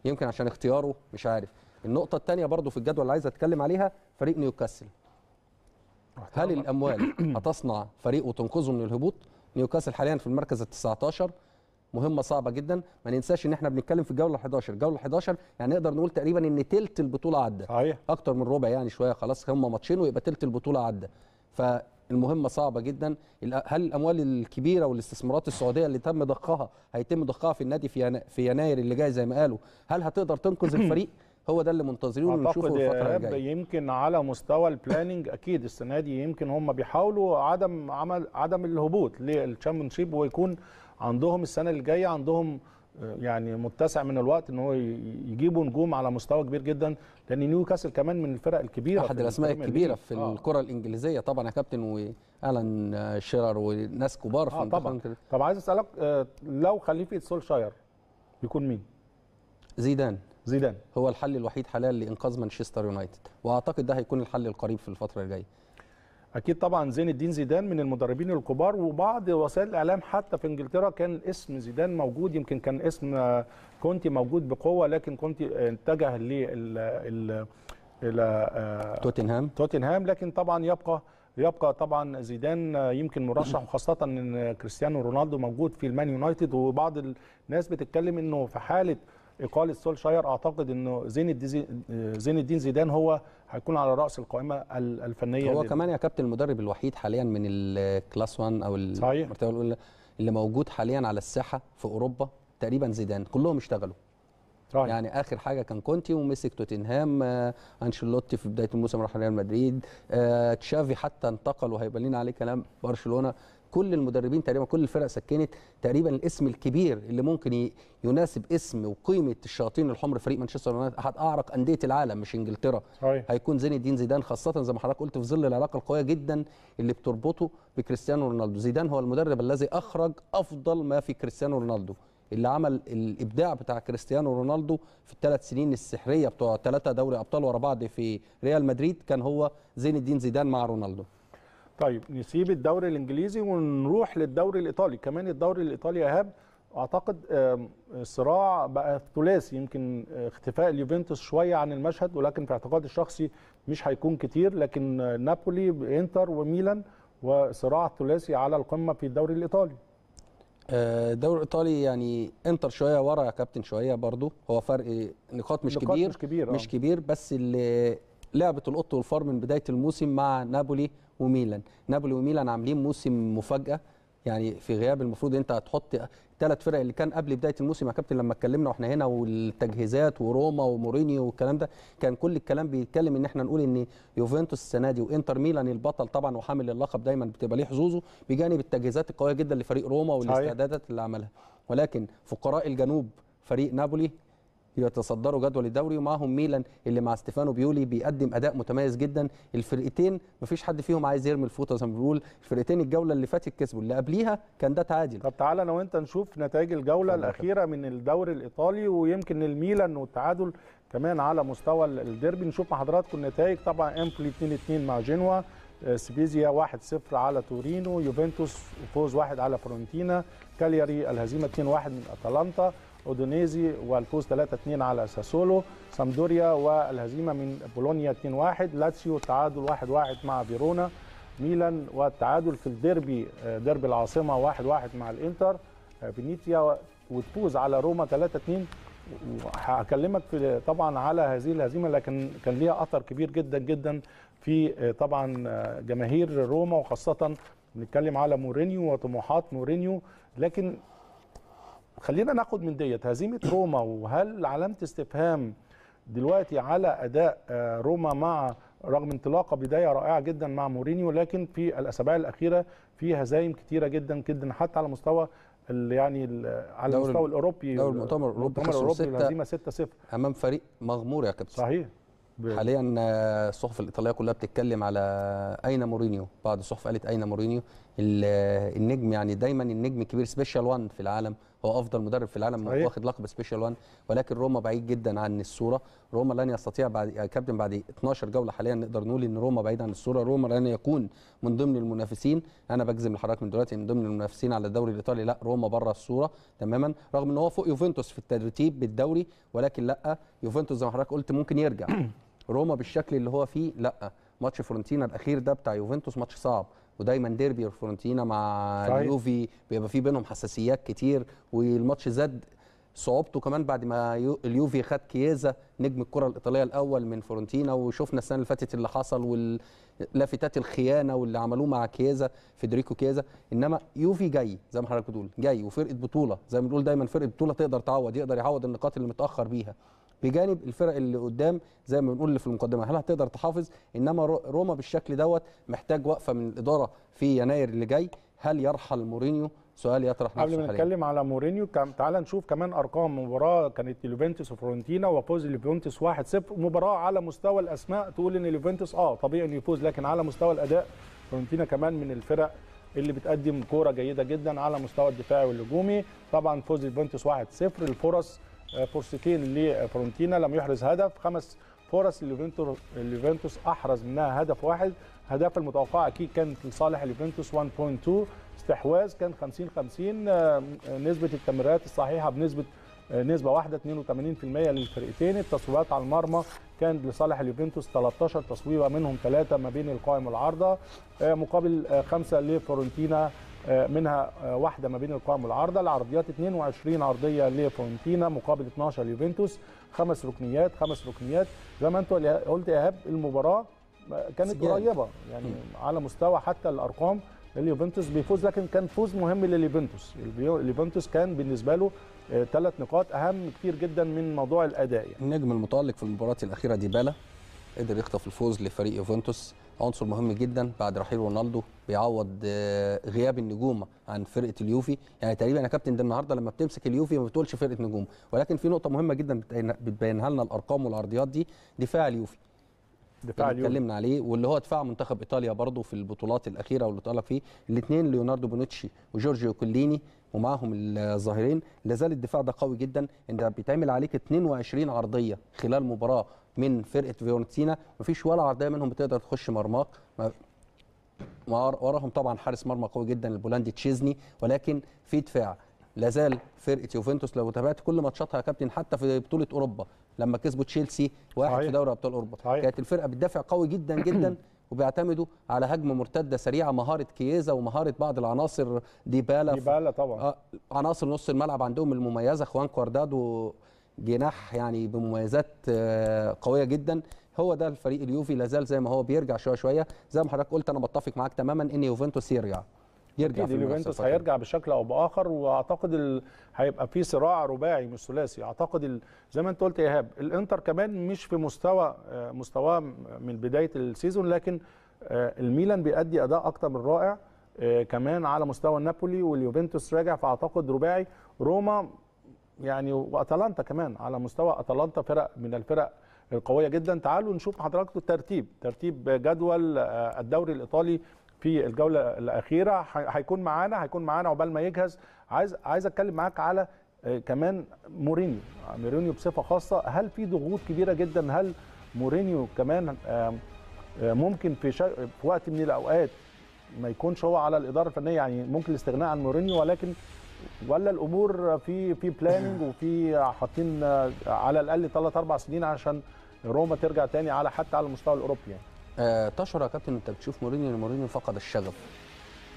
يمكن عشان اختياره مش عارف النقطه الثانيه برضو في الجدول اللي عايز اتكلم عليها فريق نيوكاسل هل الاموال هتصنع فريق وتنقذه من الهبوط نيوكاسل حاليا في المركز ال 19 مهمه صعبه جدا ما ننساش ان احنا بنتكلم في الجوله 11 الجوله 11 يعني نقدر نقول تقريبا ان تلت البطوله عدى صحيح اكتر من ربع يعني شويه خلاص هم ماتشين ويبقى تلت البطوله عدى فالمهمه صعبه جدا هل الاموال الكبيره والاستثمارات السعوديه اللي تم ضخها هيتم ضخها في النادي في في يناير اللي جاي زي ما قالوا هل هتقدر تنقذ الفريق هو ده اللي منتظرينه ونشوفه الفتره الجايه يمكن على مستوى البلاننج اكيد السنه دي يمكن هم بيحاولوا عدم عمل عدم الهبوط للتشامبيونشيب ويكون عندهم السنه اللي جايه عندهم آه، يعني متسع من الوقت ان هو يجيبوا نجوم على مستوى كبير جدا لان نيوكاسل كمان من الفرق الكبيره احد الاسماء الكبيره في آه. الكره الانجليزيه طبعا يا كابتن والان آه، شيرر وناس كبار في آه طبعا طب عايز اسالك آه، لو خليفه سولشاير يكون مين؟ زيدان زيدان هو الحل الوحيد حاليا لانقاذ مانشستر يونايتد واعتقد ده هيكون الحل القريب في الفتره الجايه اكيد طبعا زين الدين زيدان من المدربين الكبار وبعض وسائل الاعلام حتى في انجلترا كان اسم زيدان موجود يمكن كان اسم كونتي موجود بقوه لكن كونتي اتجه لل الى آه، توتنهام توتنهام لكن طبعا يبقى يبقى طبعا زيدان يمكن مرشح وخاصه ان كريستيانو رونالدو موجود في المان يونايتد وبعض الناس بتتكلم انه في حاله اقاله سولشاير اعتقد انه زين الدين زين الدين زيدان هو هيكون على راس القائمه الفنيه هو كمان يا كابتن المدرب الوحيد حاليا من الكلاس 1 او المرتبه الاولى اللي موجود حاليا على الساحه في اوروبا تقريبا زيدان كلهم اشتغلوا صحيح. يعني اخر حاجه كان كونتي ومسك توتنهام آه انشيلوتي في بدايه الموسم راح ريال مدريد آه تشافي حتى انتقل وهيبقى لنا عليه كلام برشلونه كل المدربين تقريبا كل الفرق سكنت تقريبا الاسم الكبير اللي ممكن يناسب اسم وقيمه الشياطين الحمر فريق مانشستر يونايتد احد اعرق انديه العالم مش انجلترا صحيح. هيكون زين الدين زيدان خاصه زي ما حضرتك قلت في ظل العلاقه القويه جدا اللي بتربطه بكريستيانو رونالدو زيدان هو المدرب الذي اخرج افضل ما في كريستيانو رونالدو اللي عمل الابداع بتاع كريستيانو رونالدو في الثلاث سنين السحريه بتوع ثلاثه دوري ابطال ورا بعض في ريال مدريد كان هو زين الدين زيدان مع رونالدو طيب نسيب الدوري الانجليزي ونروح للدوري الايطالي كمان الدوري الايطالي اهاب اعتقد الصراع بقى ثلاثي يمكن آه، اختفاء اليوفنتوس شويه عن المشهد ولكن في اعتقادي الشخصي مش هيكون كتير لكن آه، نابولي انتر وميلان وصراع ثلاثي على القمه في الدوري الايطالي آه، الدوري الايطالي يعني انتر شويه ورا يا كابتن شويه برضو هو فرق نقاط مش نقاط كبير مش كبير, مش كبير بس اللي لعبه القط والفار من بدايه الموسم مع نابولي وميلان نابولي وميلان عاملين موسم مفاجاه يعني في غياب المفروض انت هتحط ثلاث فرق اللي كان قبل بدايه الموسم يا كابتن لما اتكلمنا واحنا هنا والتجهيزات وروما ومورينيو والكلام ده كان كل الكلام بيتكلم ان احنا نقول ان يوفنتوس السنه دي وانتر ميلان البطل طبعا وحامل اللقب دايما بتبقى ليه حظوظه بجانب التجهيزات القويه جدا لفريق روما والاستعدادات اللي عملها ولكن فقراء الجنوب فريق نابولي يتصدروا جدول الدوري ومعاهم ميلان اللي مع ستيفانو بيولي بيقدم اداء متميز جدا الفرقتين مفيش حد فيهم عايز يرمي الفوطه زي ما بنقول الفرقتين الجوله اللي فاتت كسبوا اللي قبليها كان ده تعادل طب تعالى انا وانت نشوف نتائج الجوله الاخيره من الدوري الايطالي ويمكن الميلان والتعادل كمان على مستوى الديربي نشوف مع حضراتكم النتائج طبعا امبلي 2 2 مع جنوا آه، سبيزيا 1-0 على تورينو يوفنتوس فوز واحد على فرونتينا كالياري الهزيمه 2-1 من اتلانتا اودونيزي والفوز 3-2 على ساسولو سامدوريا والهزيمه من بولونيا 2-1 لاتسيو تعادل 1-1 مع فيرونا ميلان والتعادل في الديربي آه، ديربي العاصمه 1-1 مع الانتر آه، فينيتيا وتفوز على روما 3-2 هكلمك طبعا على هذه الهزيمه لكن كان ليها اثر كبير جدا جدا في آه، طبعا جماهير روما وخاصه بنتكلم على مورينيو وطموحات مورينيو لكن خلينا ناخد من ديت هزيمه روما وهل علامه استفهام دلوقتي على اداء آه، روما مع رغم انطلاقه بدايه رائعه جدا مع مورينيو لكن في الاسابيع الاخيره في هزايم كثيره جدا جدا حتى على مستوى يعني على المستوى الاوروبي دوري المؤتمر الاوروبي الاوروبي الهزيمه 6-0 امام فريق مغمور يا كابتن صحيح حاليا آه، الصحف الايطاليه كلها بتتكلم على اين مورينيو بعض الصحف قالت اين مورينيو آه، النجم يعني دايما النجم الكبير سبيشال 1 في العالم هو افضل مدرب في العالم صحيح. واخد لقب سبيشال 1 ولكن روما بعيد جدا عن الصوره روما لن يستطيع بعد كابتن بعد 12 جوله حاليا نقدر نقول ان روما بعيد عن الصوره روما لن يكون من ضمن المنافسين انا بجزم لحضرتك من دلوقتي من ضمن المنافسين على الدوري الايطالي لا روما بره الصوره تماما رغم ان هو فوق يوفنتوس في الترتيب بالدوري ولكن لا يوفنتوس زي ما حضرتك قلت ممكن يرجع روما بالشكل اللي هو فيه لا ماتش فورنتينا الاخير ده بتاع يوفنتوس ماتش صعب ودايما ديربي فيورنتينا مع اليوفي بيبقى في بينهم حساسيات كتير والماتش زاد صعوبته كمان بعد ما اليوفي خد كييزا نجم الكره الايطاليه الاول من فورنتينا وشفنا السنه اللي فاتت اللي حصل واللافتات الخيانه واللي عملوه مع كييزا فيدريكو كييزا انما يوفي جاي زي ما حضرتك بتقول جاي وفرقه بطوله زي ما بنقول دايما فرقه بطوله تقدر تعوض يقدر يعوض النقاط اللي متاخر بيها بجانب الفرق اللي قدام زي ما بنقول اللي في المقدمه هل هتقدر تحافظ انما روما بالشكل دوت محتاج وقفه من الاداره في يناير اللي جاي هل يرحل مورينيو سؤال يطرح نفسه قبل ما نتكلم على مورينيو كم... تعال نشوف كمان ارقام مباراه كانت يوفنتوس وفرونتينا وفوز اليوفنتوس 1-0 مباراه على مستوى الاسماء تقول ان اليوفنتوس اه طبيعي انه يفوز لكن على مستوى الاداء فرونتينا كمان من الفرق اللي بتقدم كوره جيده جدا على مستوى الدفاعي والهجومي طبعا فوز اليوفنتوس 1-0 الفرص فرصتين لفرونتينا لم يحرز هدف خمس فرص اليوفنتوس احرز منها هدف واحد هدف المتوقع اكيد كان لصالح اليوفنتوس 1.2 استحواذ كان 50 50 آه، نسبه التمريرات الصحيحه بنسبه آه، نسبه واحده 82% للفرقتين التصويبات على المرمى كان لصالح اليوفنتوس 13 تصويبه منهم ثلاثه ما بين القائم والعارضه آه، مقابل خمسه لفورنتينا آه، منها آه، واحده ما بين القائم والعارضه العرضيات 22 عرضيه لفورنتينا مقابل 12 يوفنتوس خمس ركنيات خمس ركنيات زي ما انت قلت ايهاب المباراه آه، كانت قريبه يعني على مستوى حتى الارقام اليوفنتوس بيفوز لكن كان فوز مهم لليوفنتوس اليوفنتوس كان بالنسبه له ثلاث نقاط اهم كتير جدا من موضوع الاداء يعني. النجم المتالق في المباراه الاخيره ديبالا قدر يخطف الفوز لفريق يوفنتوس عنصر مهم جدا بعد رحيل رونالدو بيعوض آه، غياب النجوم عن فرقه اليوفي يعني تقريبا يا كابتن ده النهارده لما بتمسك اليوفي ما بتقولش فرقه نجوم ولكن في نقطه مهمه جدا بتبينها لنا الارقام والعرضيات دي دفاع اليوفي دفاع اللي اتكلمنا عليه واللي هو دفاع منتخب ايطاليا برضه في البطولات الاخيره واللي اتقال فيه الاثنين ليوناردو بونوتشي وجورجيو كوليني ومعاهم الظاهرين لا زال الدفاع ده قوي جدا انت بيتعمل عليك 22 عرضيه خلال مباراه من فرقه فيورنتينا مفيش ولا عرضيه منهم بتقدر تخش مرماك وراهم طبعا حارس مرمى قوي جدا البولندي تشيزني ولكن في دفاع لازال فرقه يوفنتوس لو تابعت كل ماتشاتها يا كابتن حتى في بطوله اوروبا لما كسبوا تشيلسي واحد صحيح. في دوري ابطال اوروبا صحيح. كانت الفرقه بتدافع قوي جدا جدا وبيعتمدوا على هجمه مرتده سريعه مهاره كييزا ومهاره بعض العناصر ديبالا ديبالا طبعا آه عناصر نص الملعب عندهم المميزه خوان كواردادو جناح يعني بمميزات آه قويه جدا هو ده الفريق اليوفي لازال زي ما هو بيرجع شويه شويه زي ما حضرتك قلت انا بتفق معاك تماما ان يوفنتوس يرجع يرجع في اليوفنتوس هيرجع بشكل او باخر واعتقد ال... هيبقى في صراع رباعي مش ثلاثي اعتقد ال... زي ما انت قلت يا ايهاب الانتر كمان مش في مستوى آه، مستواه من بدايه السيزون لكن آه، الميلان بيأدي اداء اكتر من رائع آه، كمان على مستوى النابولي واليوفنتوس راجع فاعتقد رباعي روما يعني واتلانتا كمان على مستوى اتلانتا فرق من الفرق القويه جدا تعالوا نشوف حضراتكم الترتيب ترتيب جدول الدوري الايطالي في الجوله الاخيره هيكون معانا هيكون معانا عقبال ما يجهز عايز عايز اتكلم معاك على آه، كمان مورينيو آه، مورينيو بصفه خاصه هل في ضغوط كبيره جدا هل مورينيو كمان آه، ممكن في, شا... في وقت من الاوقات ما يكونش هو على الاداره الفنيه يعني ممكن الاستغناء عن مورينيو ولكن ولا الامور في في بلاننج وفي حاطين على الاقل ثلاث اربع سنين عشان روما ترجع تاني على حتى على المستوى الاوروبي يعني آه تشعر يا كابتن انت بتشوف مورينيو ان مورينيو فقد الشغف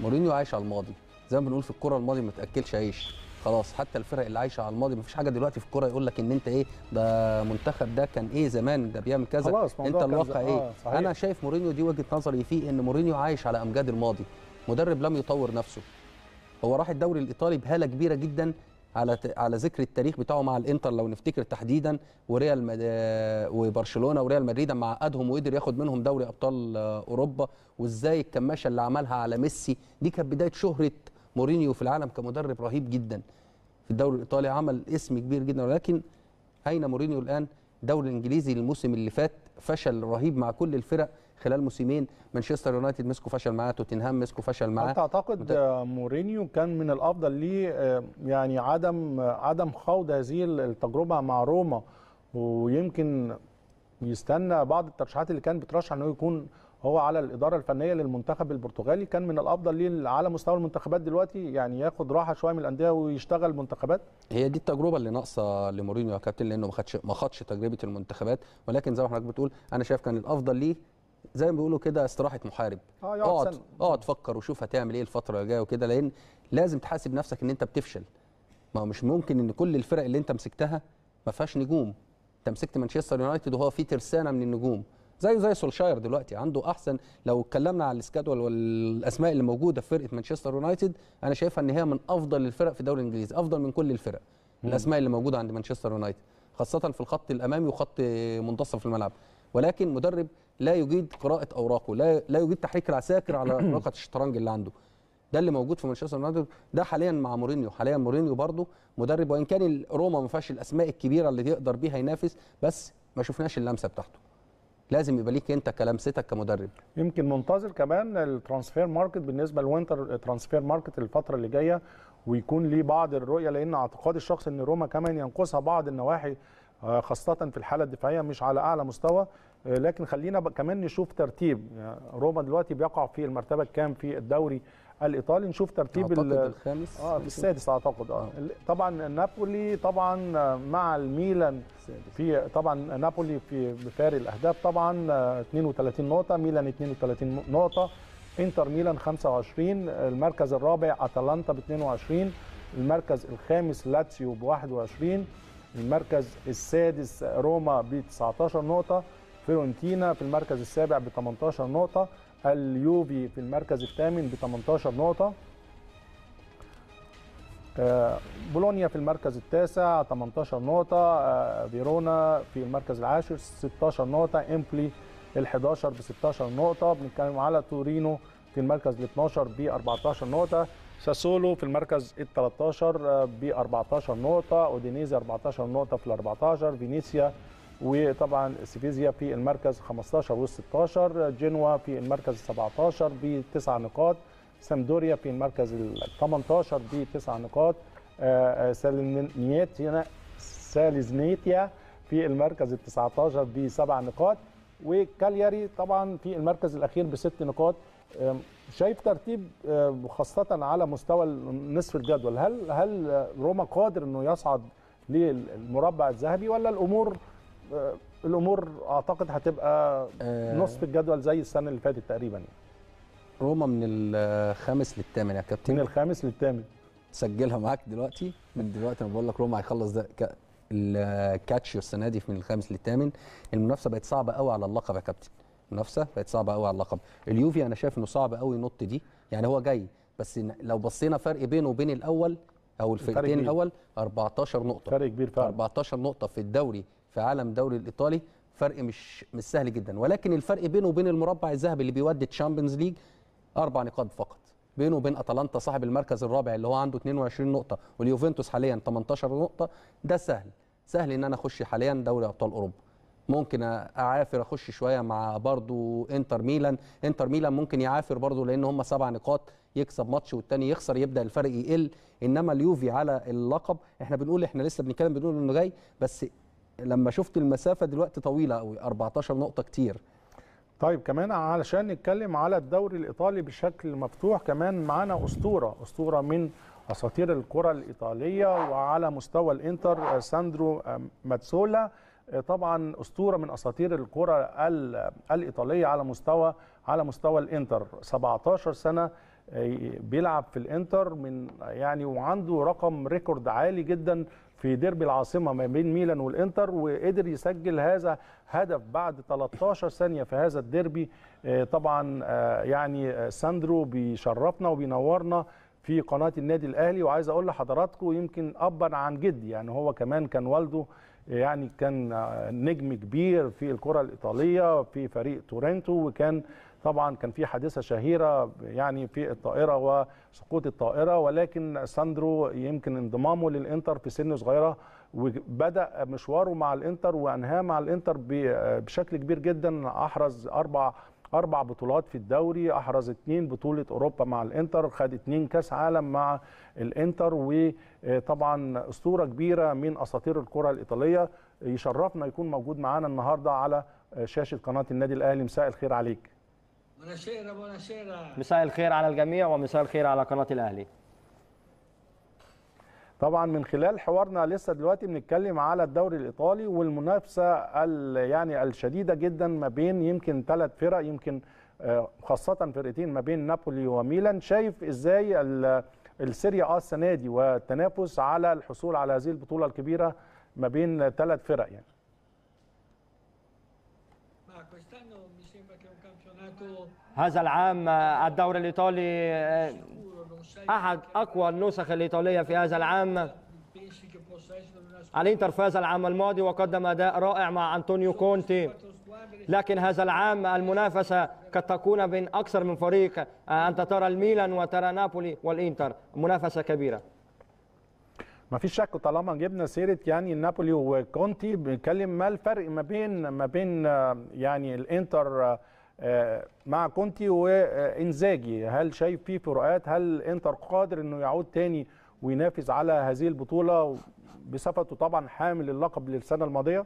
مورينيو عايش على الماضي زي ما بنقول في الكوره الماضي ما تاكلش عيش خلاص حتى الفرق اللي عايشه على الماضي مفيش حاجه دلوقتي في الكوره يقول لك ان انت ايه ده منتخب ده كان ايه زمان ده بيعمل كذا خلاص انت الواقع ايه آه صحيح. انا شايف مورينيو دي وجهه نظري فيه ان مورينيو عايش على امجاد الماضي مدرب لم يطور نفسه هو راح الدوري الايطالي بهاله كبيره جدا على على ذكر التاريخ بتاعه مع الانتر لو نفتكر تحديدا وريال مد... وبرشلونه وريال مدريد لما عقدهم وقدر ياخد منهم دوري ابطال اوروبا وازاي الكماشه اللي عملها على ميسي دي كانت بدايه شهره مورينيو في العالم كمدرب رهيب جدا في الدوري الايطالي عمل اسم كبير جدا ولكن اين مورينيو الان الدوري الانجليزي الموسم اللي فات فشل رهيب مع كل الفرق خلال موسمين مانشستر يونايتد مسكوا فشل معاه توتنهام مسكوا فشل معاه تعتقد مت... مورينيو كان من الافضل ليه آه، يعني عدم عدم خوض هذه التجربه مع روما ويمكن يستنى بعض الترشيحات اللي كان بترشح انه يكون هو على الاداره الفنيه للمنتخب البرتغالي كان من الافضل ليه على مستوى المنتخبات دلوقتي يعني ياخد راحه شويه من الانديه ويشتغل منتخبات هي دي التجربه اللي ناقصه لمورينيو يا كابتن لانه ما خدش ما خدش تجربه المنتخبات ولكن زي ما حضرتك بتقول انا شايف كان الافضل ليه زي ما بيقولوا كده استراحه محارب اه اقعد اقعد فكر وشوف هتعمل ايه الفتره الجايه وكده لان لازم تحاسب نفسك ان انت بتفشل ما هو مش ممكن ان كل الفرق اللي انت مسكتها ما فيهاش نجوم انت مسكت مانشستر يونايتد وهو فيه ترسانه من النجوم زيه زي سولشاير دلوقتي عنده احسن لو اتكلمنا على السكادول والاسماء اللي موجوده في فرقه مانشستر يونايتد انا شايفها ان هي من افضل الفرق في الدوري الانجليزي افضل من كل الفرق مم. الاسماء اللي موجوده عند مانشستر يونايتد خاصه في الخط الامامي وخط منتصف الملعب ولكن مدرب لا يجيد قراءه اوراقه لا لا يجيد تحريك العساكر على ورقه الشطرنج اللي عنده ده اللي موجود في مانشستر يونايتد ده حاليا مع مورينيو حاليا مورينيو برضه مدرب وان كان روما ما فيهاش الاسماء الكبيره اللي يقدر بيها ينافس بس ما شفناش اللمسه بتاعته لازم يبقى ليك انت كلمستك كمدرب يمكن منتظر كمان الترانسفير ماركت بالنسبه للوينتر ترانسفير ماركت الفتره اللي جايه ويكون ليه بعض الرؤيه لان اعتقادي الشخصي ان روما كمان ينقصها بعض النواحي آه، خاصه في الحاله الدفاعيه مش على اعلى مستوى آه، لكن خلينا كمان نشوف ترتيب يعني روما دلوقتي بيقع في المرتبه الكام في الدوري الايطالي نشوف ترتيب الخامس اه السادس اعتقد اه نعم. طبعا نابولي طبعا مع الميلان في طبعا نابولي في بفارق الاهداف طبعا 32 آه، نقطه ميلان 32 نقطه انتر ميلان 25 المركز الرابع اتلانتا ب 22 المركز الخامس لاتسيو ب 21 المركز السادس روما ب 19 نقطه فيرونتينا في المركز السابع ب 18 نقطة اليوفي في المركز الثامن ب 18 نقطة آه، بولونيا في المركز التاسع 18 نقطة آه، فيرونا في المركز العاشر 16 نقطة إمبلي ال 11 ب 16 نقطة بنتكلم على تورينو في المركز ال 12 ب 14 نقطة ساسولو في المركز ال 13 ب 14 نقطة اودينيزي 14 نقطة في ال 14 فينيسيا وطبعا سيفيزيا في المركز 15 و16 جنوا في المركز 17 بتسع نقاط سامدوريا في المركز ال 18 بتسع نقاط آه، سالزنيتيا سالزنيتيا في المركز ال 19 بسبع نقاط وكالياري طبعا في المركز الاخير بست نقاط شايف ترتيب خاصة على مستوى نصف الجدول هل هل روما قادر انه يصعد للمربع الذهبي ولا الامور الامور اعتقد هتبقى آه. نصف الجدول زي السنه اللي فاتت تقريبا روما من الخامس للثامن يا كابتن من الخامس للثامن سجلها معاك دلوقتي من دلوقتي انا بقول لك روما هيخلص ده الكاتشيو السنه دي من الخامس للثامن المنافسه بقت صعبه قوي على اللقب يا كابتن المنافسه بقت صعبه قوي على اللقب اليوفي انا شايف انه صعب قوي ينط دي يعني هو جاي بس لو بصينا فرق بينه وبين الاول او الفرقتين الاول 14 نقطه فرق كبير فعلا 14 نقطه في الدوري في عالم دوري الايطالي فرق مش مش سهل جدا ولكن الفرق بينه وبين المربع الذهبي اللي بيودي تشامبيونز ليج اربع نقاط فقط بينه وبين اتلانتا صاحب المركز الرابع اللي هو عنده 22 نقطه واليوفنتوس حاليا 18 نقطه ده سهل سهل ان انا اخش حاليا دوري ابطال اوروبا ممكن اعافر اخش شويه مع برضو انتر ميلان انتر ميلان ممكن يعافر برضو لان هم سبع نقاط يكسب ماتش والتاني يخسر يبدا الفرق يقل انما اليوفي على اللقب احنا بنقول احنا لسه بنتكلم بنقول انه جاي بس لما شفت المسافه دلوقتي طويله قوي 14 نقطه كتير طيب كمان علشان نتكلم على الدوري الايطالي بشكل مفتوح كمان معانا اسطوره اسطوره من اساطير الكره الايطاليه وعلى مستوى الانتر ساندرو آه، ماتسولا آه، طبعا اسطوره من اساطير الكره الايطاليه على مستوى على مستوى الانتر 17 سنه آه، بيلعب في الانتر من يعني وعنده رقم ريكورد عالي جدا في ديربي العاصمه ما بين ميلان والانتر وقدر يسجل هذا هدف بعد 13 ثانيه في هذا الديربي آه، طبعا آه، يعني آه، ساندرو بيشرفنا وبينورنا في قناه النادي الاهلي وعايز اقول لحضراتكم يمكن ابا عن جدي يعني هو كمان كان والده يعني كان نجم كبير في الكره الايطاليه في فريق تورنتو وكان طبعا كان في حادثه شهيره يعني في الطائره وسقوط الطائره ولكن ساندرو يمكن انضمامه للانتر في سن صغيره وبدا مشواره مع الانتر وانهاه مع الانتر بشكل كبير جدا احرز اربع اربع بطولات في الدوري احرز اثنين بطوله اوروبا مع الانتر خد اثنين كاس عالم مع الانتر وطبعا اسطوره كبيره من اساطير الكره الايطاليه يشرفنا يكون موجود معانا النهارده على شاشه قناه النادي الاهلي مساء الخير عليك مساء الخير على الجميع ومساء الخير على قناة الأهلي. طبعا من خلال حوارنا لسه دلوقتي بنتكلم على الدوري الايطالي والمنافسه يعني الشديده جدا ما بين يمكن ثلاث فرق يمكن آه، خاصه فرقتين ما بين نابولي وميلان شايف ازاي السيريا اه السنه دي والتنافس على الحصول على هذه البطوله الكبيره ما بين ثلاث فرق يعني هذا العام آه، الدوري الإيطالي آه، أحد أقوى النسخ الإيطالية في هذا العام الانتر فاز العام الماضي وقدم أداء رائع مع أنطونيو كونتي لكن هذا العام المنافسة قد تكون بين أكثر من فريق آه، أنت ترى الميلان وترى نابولي والإنتر منافسة كبيرة ما في شك طالما جبنا سيره يعني نابولي وكونتي بنتكلم ما الفرق ما بين ما بين يعني الانتر آه، مع كونتي وانزاجي هل شايف فيه فروقات هل انتر قادر انه يعود تاني وينافس على هذه البطوله بصفته طبعا حامل اللقب للسنه الماضيه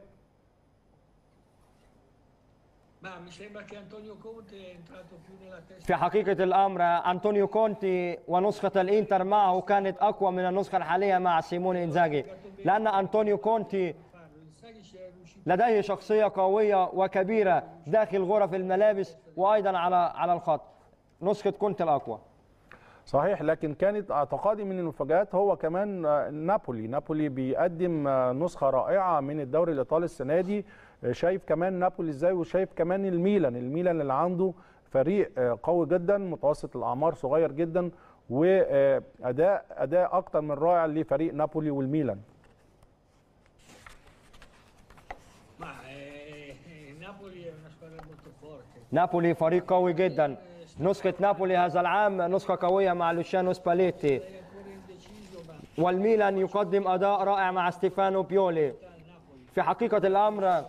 في حقيقة الأمر أنطونيو كونتي ونسخة الإنتر معه كانت أقوى من النسخة الحالية مع سيمون إنزاجي لأن أنطونيو كونتي لديه شخصية قوية وكبيرة داخل غرف الملابس وأيضا على على الخط نسخة كنت الأقوى صحيح لكن كانت اعتقادي من المفاجات هو كمان نابولي نابولي بيقدم نسخه رائعه من الدوري الايطالي السنه دي شايف كمان نابولي ازاي وشايف كمان الميلان الميلان اللي عنده فريق قوي جدا متوسط الاعمار صغير جدا واداء اداء اكتر من رائع لفريق نابولي والميلان نابولي فريق قوي جدا نسخة نابولي هذا العام نسخة قوية مع لوشانو سباليتي والميلان يقدم أداء رائع مع ستيفانو بيولي في حقيقة الأمر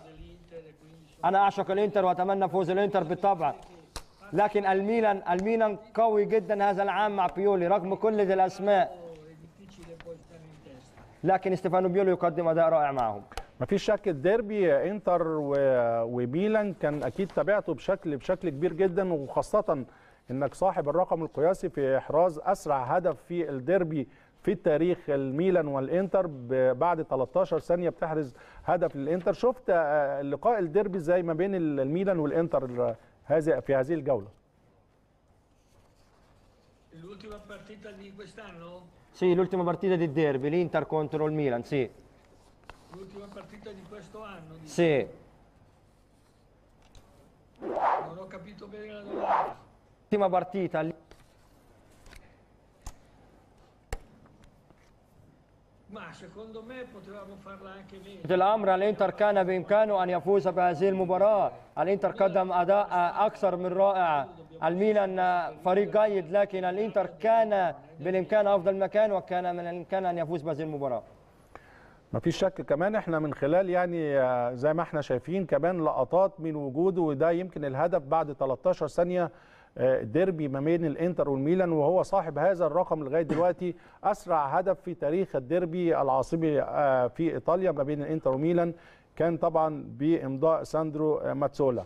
أنا أعشق الإنتر وأتمنى فوز الإنتر بالطبع لكن الميلان الميلان قوي جدا هذا العام مع بيولي رغم كل الأسماء لكن ستيفانو بيولي يقدم أداء رائع معهم مفيش شك الديربي انتر وميلان كان اكيد تابعته بشكل بشكل كبير جدا وخاصه انك صاحب الرقم القياسي في احراز اسرع هدف في الديربي في التاريخ الميلان والانتر بعد 13 ثانيه بتحرز هدف للانتر شفت آه، لقاء الديربي زي ما بين الميلان والانتر هذه في هذه الجوله سي l'ultima partita di دي الديربي الانتر كونترول ميلان سي L'ultima partita di questo anno? Dico. Sì. Non ho capito bene la domanda. L'ultima partita. Ma secondo me potevamo farla anche meglio. الأمر على الإنتر كان بإمكانه أن يفوز بهذه المباراة الإنتر قدم أداء أكثر من رائع الميلان فريق جيد لكن الإنتر كان بالإمكان أفضل مكان وكان من الإمكان أن يفوز بهذه المباراة مفيش شك كمان احنا من خلال يعني آه، زي ما احنا شايفين كمان لقطات من وجوده وده يمكن الهدف بعد 13 ثانيه آه، ديربي ما بين الانتر والميلان وهو صاحب هذا الرقم لغايه دلوقتي اسرع هدف في تاريخ الديربي العاصمي آه، في ايطاليا ما بين الانتر وميلان كان طبعا بامضاء ساندرو ماتسولا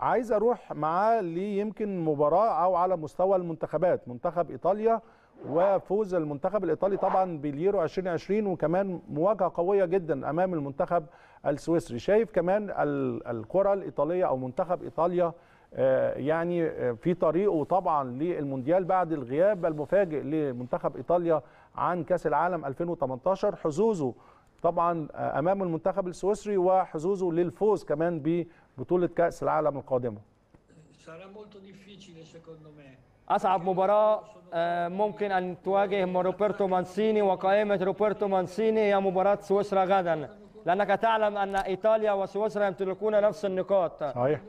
عايز اروح معاه ليمكن مباراه او على مستوى المنتخبات منتخب ايطاليا وفوز المنتخب الايطالي طبعا باليورو 2020 وكمان مواجهه قويه جدا امام المنتخب السويسري شايف كمان الكره الايطاليه او منتخب ايطاليا آه، يعني آه، في طريقه طبعا للمونديال بعد الغياب المفاجئ لمنتخب ايطاليا عن كاس العالم 2018 حظوظه طبعا آه، امام المنتخب السويسري وحظوظه للفوز كمان ببطوله كاس العالم القادمه أصعب مباراة آه، ممكن أن تواجه روبرتو مانسيني وقائمة روبرتو مانسيني هي مباراة سويسرا غدا لأنك تعلم أن إيطاليا وسويسرا يمتلكون نفس النقاط صحيح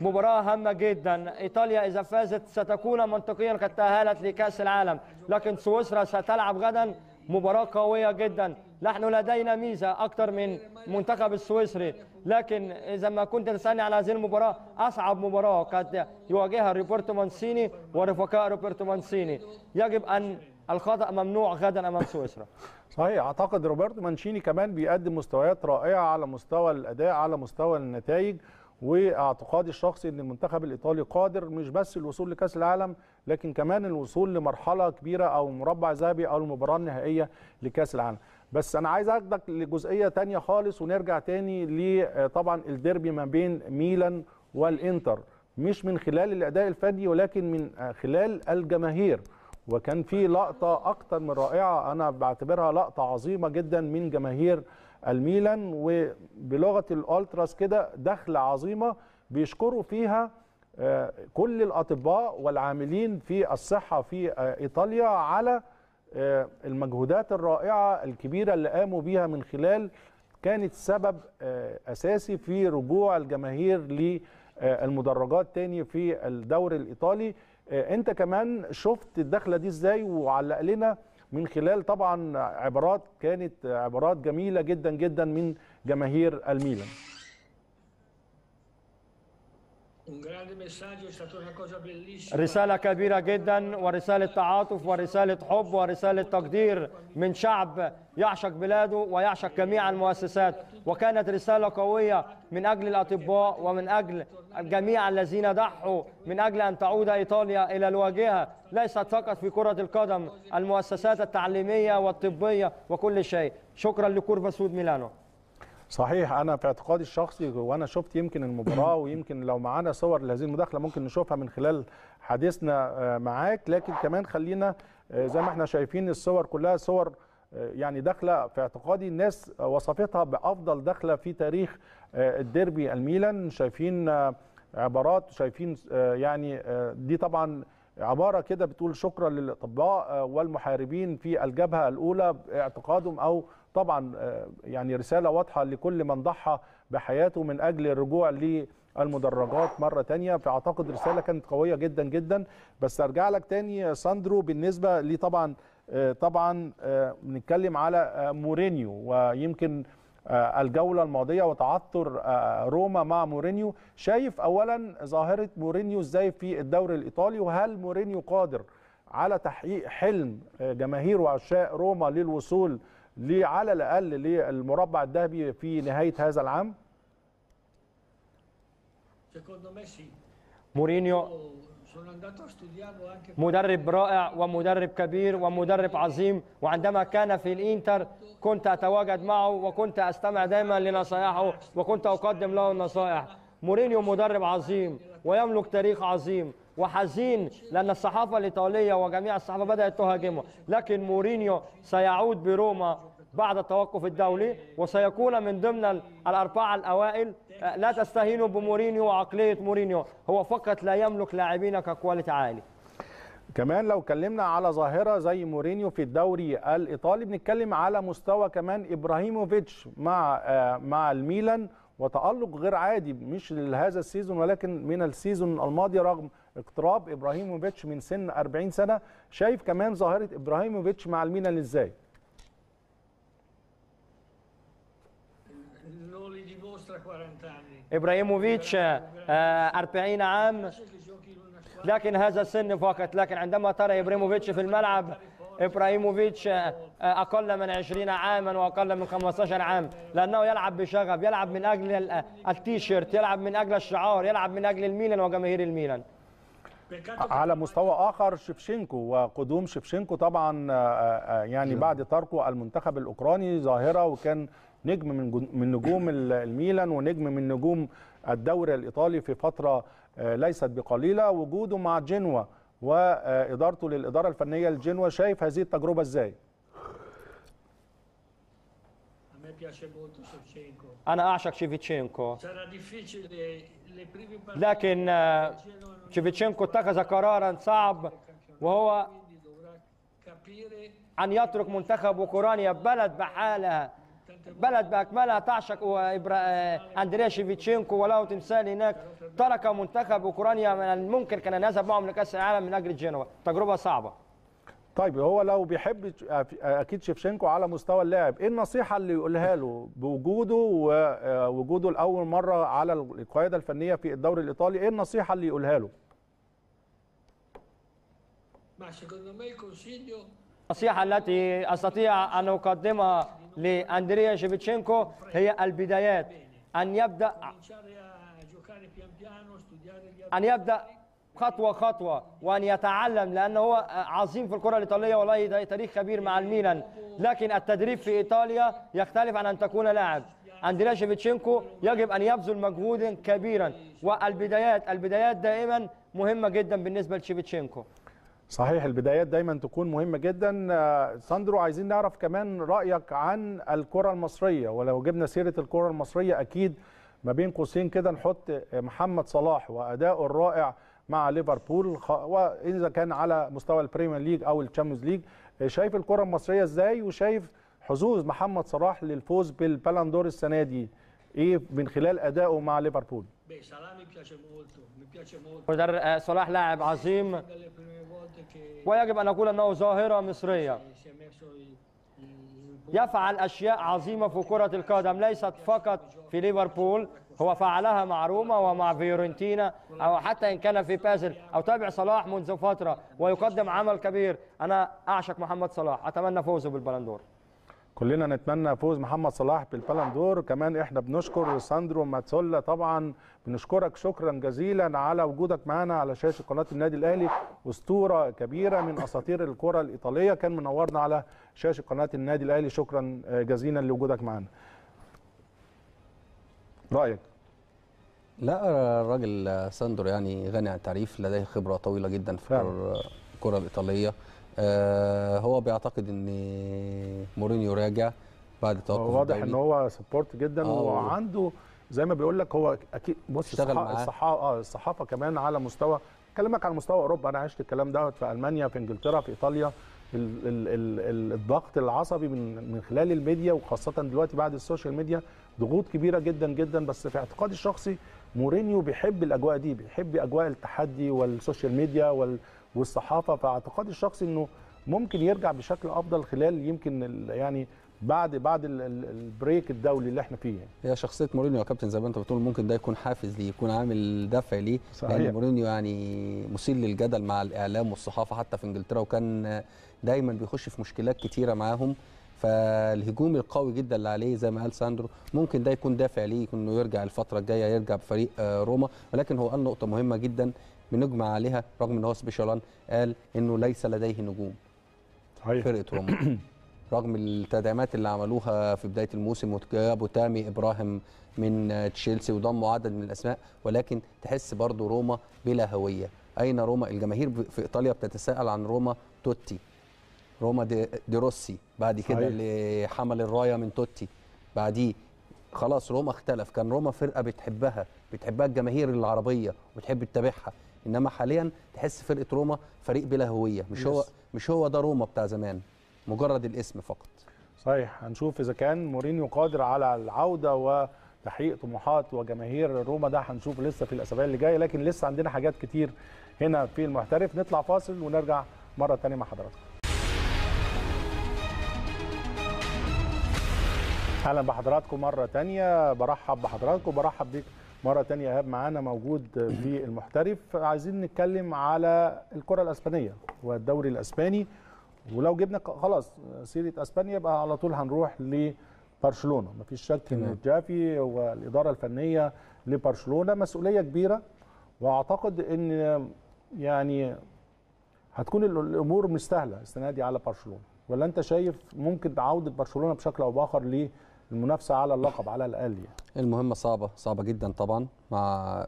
مباراة هامة جدا إيطاليا إذا فازت ستكون منطقيا قد تأهلت لكأس العالم لكن سويسرا ستلعب غدا مباراة قوية جدا نحن لدينا ميزة أكثر من منتخب السويسري لكن إذا ما كنت تسألني على هذه المباراة أصعب مباراة قد يواجهها روبرتو مانسيني ورفقاء روبرتو مانسيني يجب أن الخطأ ممنوع غدا أمام سويسرا صحيح أعتقد روبرتو مانشيني كمان بيقدم مستويات رائعة على مستوى الأداء على مستوى النتائج واعتقادي الشخصي ان المنتخب الايطالي قادر مش بس الوصول لكاس العالم لكن كمان الوصول لمرحله كبيره او مربع ذهبي او المباراه النهائيه لكاس العالم بس انا عايز اخدك لجزئيه تانية خالص ونرجع تاني لطبعا آه، الديربي ما بين ميلان والانتر مش من خلال الاداء الفني ولكن من آه، خلال الجماهير وكان في لقطه اكتر من رائعه انا بعتبرها لقطه عظيمه جدا من جماهير الميلان وبلغه الالتراس كده دخله عظيمه بيشكروا فيها آه، كل الاطباء والعاملين في الصحه في آه، ايطاليا على آه، المجهودات الرائعه الكبيره اللي قاموا بيها من خلال كانت سبب اساسي في رجوع الجماهير للمدرجات تاني في الدوري الايطالي انت كمان شفت الدخله دي ازاي وعلق لنا من خلال طبعا عبارات كانت عبارات جميله جدا جدا من جماهير الميلان رسالة كبيرة جدا ورسالة تعاطف ورسالة حب ورسالة تقدير من شعب يعشق بلاده ويعشق جميع المؤسسات وكانت رسالة قوية من أجل الأطباء ومن أجل جميع الذين ضحوا من أجل أن تعود إيطاليا إلى الواجهة ليست فقط في كرة القدم المؤسسات التعليمية والطبية وكل شيء شكرا لكورفا سود ميلانو صحيح انا في اعتقادي الشخصي وانا شفت يمكن المباراه ويمكن لو معانا صور لهذه المداخله ممكن نشوفها من خلال حديثنا آه، معاك لكن كمان خلينا آه، زي ما احنا شايفين الصور كلها صور آه، يعني داخله في اعتقادي الناس وصفتها بافضل داخله في تاريخ الديربي الميلان شايفين عبارات شايفين يعني دي طبعا عباره كده بتقول شكرا للاطباء والمحاربين في الجبهه الاولى باعتقادهم او طبعا آه، يعني رساله واضحه لكل من ضحى بحياته من اجل الرجوع للمدرجات مره ثانيه فاعتقد رساله كانت قويه جدا جدا بس ارجع لك تاني آه، ساندرو بالنسبه لي طبعا آه، طبعا بنتكلم على مورينيو ويمكن الجوله الماضيه وتعثر روما مع مورينيو شايف اولا ظاهره مورينيو ازاي في الدوري الايطالي وهل مورينيو قادر على تحقيق حلم جماهير وعشاق روما للوصول لي على الاقل للمربع الذهبي في نهايه هذا العام؟ مورينيو oh, مدرب رائع ومدرب كبير ومدرب عظيم وعندما كان في الانتر كنت اتواجد معه وكنت استمع دائما لنصائحه وكنت اقدم له النصائح مورينيو مدرب عظيم ويملك تاريخ عظيم وحزين لأن الصحافة الإيطالية وجميع الصحافة بدأت تهاجمه لكن مورينيو سيعود بروما بعد التوقف الدولي وسيكون من ضمن الأربعة الأوائل آه، لا تستهينوا بمورينيو وعقلية مورينيو هو فقط لا يملك لاعبين ككواليتي عالي كمان لو اتكلمنا على ظاهرة زي مورينيو في الدوري الإيطالي بنتكلم على مستوى كمان إبراهيموفيتش مع آه، مع الميلان وتألق غير عادي مش لهذا السيزون ولكن من السيزون الماضي رغم اقتراب ابراهيموفيتش من سن 40 سنه شايف كمان ظاهره ابراهيموفيتش مع الميلان ازاي ابراهيموفيتش 40 آه، عام لكن هذا السن فقط لكن عندما ترى ابراهيموفيتش في الملعب ابراهيموفيتش آه، اقل من 20 عاما واقل من 15 عام لانه يلعب بشغف يلعب من اجل التيشيرت يلعب من اجل الشعار يلعب من اجل الميلان وجماهير الميلان على مستوى اخر شفشنكو وقدوم شفشنكو طبعا آه، آه، آه، يعني بعد تركه المنتخب الاوكراني ظاهره وكان نجم من من نجوم الميلان ونجم من نجوم الدوري الايطالي في فتره ليست بقليله وجوده مع جنوا وادارته للاداره الفنيه لجنوا شايف هذه التجربه ازاي؟ انا اعشق شيفيتشينكو لكن تشيفيتشينكو آه، اتخذ قرارا صعب وهو أن يترك منتخب أوكرانيا بلد بحالها بلد بأكملها تعشق آه، آه، أندريا شيفيتشينكو وله تمثال هناك ترك منتخب أوكرانيا من الممكن كان أن يذهب معهم لكأس العالم من أجل جنوا تجربة صعبة طيب هو لو بيحب آه، آه، اكيد شيفشينكو على مستوى اللاعب ايه النصيحه اللي يقولها له بوجوده ووجوده آه، لاول مره على القياده الفنيه في الدوري الايطالي ايه النصيحه اللي يقولها له النصيحه التي استطيع ان اقدمها لاندريا شيفشينكو هي البدايات ان يبدا ان يبدا خطوه خطوه وان يتعلم لان هو عظيم في الكره الايطاليه والله ده تاريخ خبير مع الميلان لكن التدريب في ايطاليا يختلف عن ان تكون لاعب اندريا شيفتشينكو يجب ان يبذل مجهودا كبيرا والبدايات البدايات دائما مهمه جدا بالنسبه لشيفتشينكو صحيح البدايات دايما تكون مهمه جدا آه، ساندرو عايزين نعرف كمان رايك عن الكره المصريه ولو جبنا سيره الكره المصريه اكيد ما بين قوسين كده نحط محمد صلاح واداؤه الرائع مع ليفربول واذا كان على مستوى البريمير ليج او الشامبيونز آه، ليج شايف الكره المصريه ازاي وشايف حظوظ محمد صلاح للفوز بالبالندور السنه دي ايه من خلال ادائه مع ليفربول آه، صلاح لاعب عظيم ويجب ان اقول انه ظاهره مصريه يفعل اشياء عظيمه في كره القدم ليست فقط في ليفربول هو فعلها مع روما ومع فيورنتينا أو حتى إن كان في بازل أو تابع صلاح منذ فترة ويقدم عمل كبير أنا أعشق محمد صلاح أتمنى فوزه بالبلندور كلنا نتمنى فوز محمد صلاح بالبلندور كمان احنا بنشكر ساندرو ماتسولا طبعا بنشكرك شكرا جزيلا على وجودك معنا على شاشه قناه النادي الاهلي اسطوره كبيره من اساطير الكره الايطاليه كان منورنا على شاشه قناه النادي الاهلي شكرا جزيلا لوجودك معنا رايك لا الراجل ساندرو يعني غني عن التعريف لديه خبره طويله جدا في نعم. الكره الايطاليه آه هو بيعتقد ان مورينيو راجع بعد توقف واضح ان هو سبورت جدا آه وعنده زي ما بيقول لك هو اكيد بص الصحافه الصحا... اه الصحافه كمان على مستوى كلمك على مستوى اوروبا انا عشت الكلام دوت في المانيا في انجلترا في ايطاليا ال ال ال الضغط العصبي من من خلال الميديا وخاصه دلوقتي بعد السوشيال ميديا ضغوط كبيره جدا جدا بس في اعتقادي الشخصي مورينيو بيحب الاجواء دي بيحب اجواء التحدي والسوشيال ميديا والصحافه فاعتقادي الشخصي انه ممكن يرجع بشكل افضل خلال يمكن يعني بعد بعد البريك الدولي اللي احنا فيه يعني. هي شخصيه مورينيو يا كابتن زي ما انت بتقول ممكن ده يكون حافز ليه يكون عامل دفع ليه صحيح. لان مورينيو يعني مثير للجدل مع الاعلام والصحافه حتى في انجلترا وكان دايما بيخش في مشكلات كتيره معاهم فالهجوم القوي جدا اللي عليه زي ما قال ساندرو ممكن ده يكون دافع ليه انه يرجع الفتره الجايه يرجع بفريق آه، روما ولكن هو قال نقطه مهمه جدا بنجمع عليها رغم ان هو سبيشالان قال انه ليس لديه نجوم صحيح فرقه روما رغم التدعيمات اللي عملوها في بدايه الموسم وجابوا تامي ابراهيم من آه، تشيلسي وضموا عدد من الاسماء ولكن تحس برضو روما بلا هويه اين روما الجماهير في ايطاليا بتتساءل عن روما توتي روما دي, دي روسي بعد كده اللي حمل الرايه من توتي بعديه خلاص روما اختلف كان روما فرقه بتحبها بتحبها الجماهير العربيه وبتحب تتابعها انما حاليا تحس فرقه روما فريق بلا هويه مش هو مش هو ده روما بتاع زمان مجرد الاسم فقط صحيح هنشوف اذا كان مورينيو قادر على العوده وتحقيق طموحات وجماهير روما ده هنشوف لسه في الاسابيع اللي جايه لكن لسه عندنا حاجات كتير هنا في المحترف نطلع فاصل ونرجع مره ثانيه مع حضراتكم اهلا بحضراتكم مره تانية برحب بحضراتكم برحب بيك مره تانية ايهاب معانا موجود في المحترف عايزين نتكلم على الكره الاسبانيه والدوري الاسباني ولو جبنا خلاص سيره اسبانيا يبقى على طول هنروح لبرشلونه مفيش شك ان جافي والاداره الفنيه لبرشلونه مسؤوليه كبيره واعتقد ان يعني هتكون الامور مش سهله السنه دي على برشلونه ولا انت شايف ممكن عوده برشلونه بشكل او باخر المنافسه على اللقب على الاقل يعني. المهمه صعبه صعبه جدا طبعا مع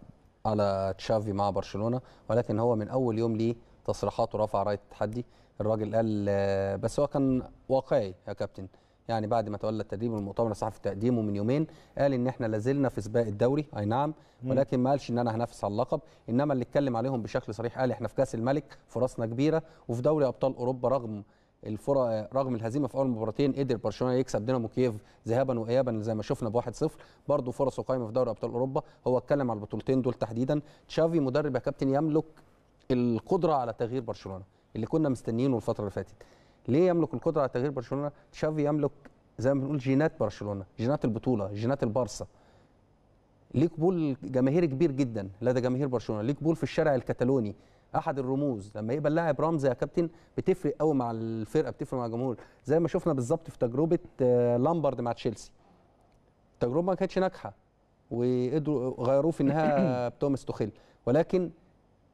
على تشافي مع برشلونه ولكن هو من اول يوم ليه تصريحاته رفع رايه التحدي الراجل قال آه، بس هو كان واقعي يا كابتن يعني بعد ما تولى التدريب والمؤتمر الصحفي تقديمه من يومين قال ان احنا لازلنا في سباق الدوري اي نعم ولكن ما قالش ان انا هنافس على اللقب انما اللي اتكلم عليهم بشكل صريح قال احنا في كاس الملك فرصنا كبيره وفي دوري ابطال اوروبا رغم الفرق رغم الهزيمه في اول مباراتين قدر برشلونه يكسب دينامو كييف ذهابا وايابا زي ما شفنا ب 1-0 برضه فرصه قائمه في دوري ابطال اوروبا هو اتكلم على البطولتين دول تحديدا تشافي مدرب يا كابتن يملك القدره على تغيير برشلونه اللي كنا مستنيينه الفتره اللي فاتت ليه يملك القدره على تغيير برشلونه تشافي يملك زي ما بنقول جينات برشلونه جينات البطوله جينات البارسا ليه قبول جماهيري كبير جدا لدى جماهير برشلونه ليه قبول في الشارع الكتالوني احد الرموز لما يبقى اللاعب رمز يا كابتن بتفرق قوي مع الفرقه بتفرق مع الجمهور زي ما شفنا بالظبط في تجربه آه، لامبارد مع تشيلسي التجربه ما كانتش ناجحه وقدروا غيروه في النهايه بتوماس توخيل ولكن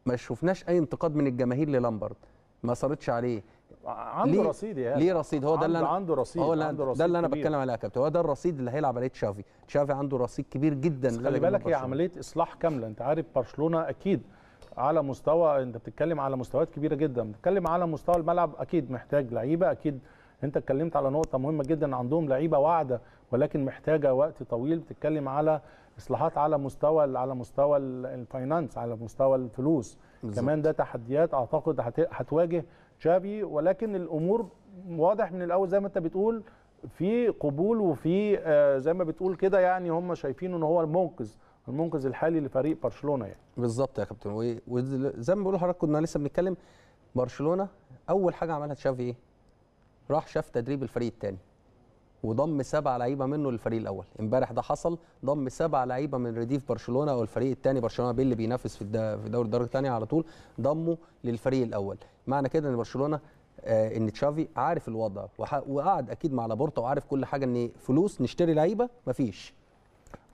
ما شفناش اي انتقاد من الجماهير للامبارد ما صارتش عليه عنده ليه؟ رصيد يا ليه رصيد هو ده اللي انا عنده رصيد هو عنده رصيد ده اللي انا بتكلم عليه يا كابتن هو ده الرصيد اللي هيلعب عليه تشافي تشافي عنده رصيد كبير جدا خلي بالك هي عمليه اصلاح كامله انت عارف برشلونه اكيد على مستوى انت بتتكلم على مستويات كبيره جدا بتتكلم على مستوى الملعب اكيد محتاج لعيبه اكيد انت اتكلمت على نقطه مهمه جدا عندهم لعيبه واعده ولكن محتاجه وقت طويل بتتكلم على اصلاحات على مستوى على مستوى الفاينانس على مستوى الفلوس بالزبط. كمان ده تحديات اعتقد هتواجه تشافي ولكن الامور واضح من الاول زي ما انت بتقول في قبول وفي آه، زي ما بتقول كده يعني هم شايفين ان هو المنقذ المنقذ الحالي لفريق برشلونه يعني بالظبط يا كابتن وزي ما بقول حضرتك كنا لسه بنتكلم برشلونه اول حاجه عملها تشافي ايه؟ راح شاف تدريب الفريق الثاني وضم سبع لعيبه منه للفريق الاول امبارح ده حصل ضم سبع لعيبه من رديف برشلونه او الفريق الثاني برشلونه بي اللي بينافس في دوري الدرجه الثانيه على طول ضمه للفريق الاول معنى كده ان برشلونه آه ان تشافي عارف الوضع وقعد اكيد مع لابورتا وعارف كل حاجه ان فلوس نشتري لعيبه مفيش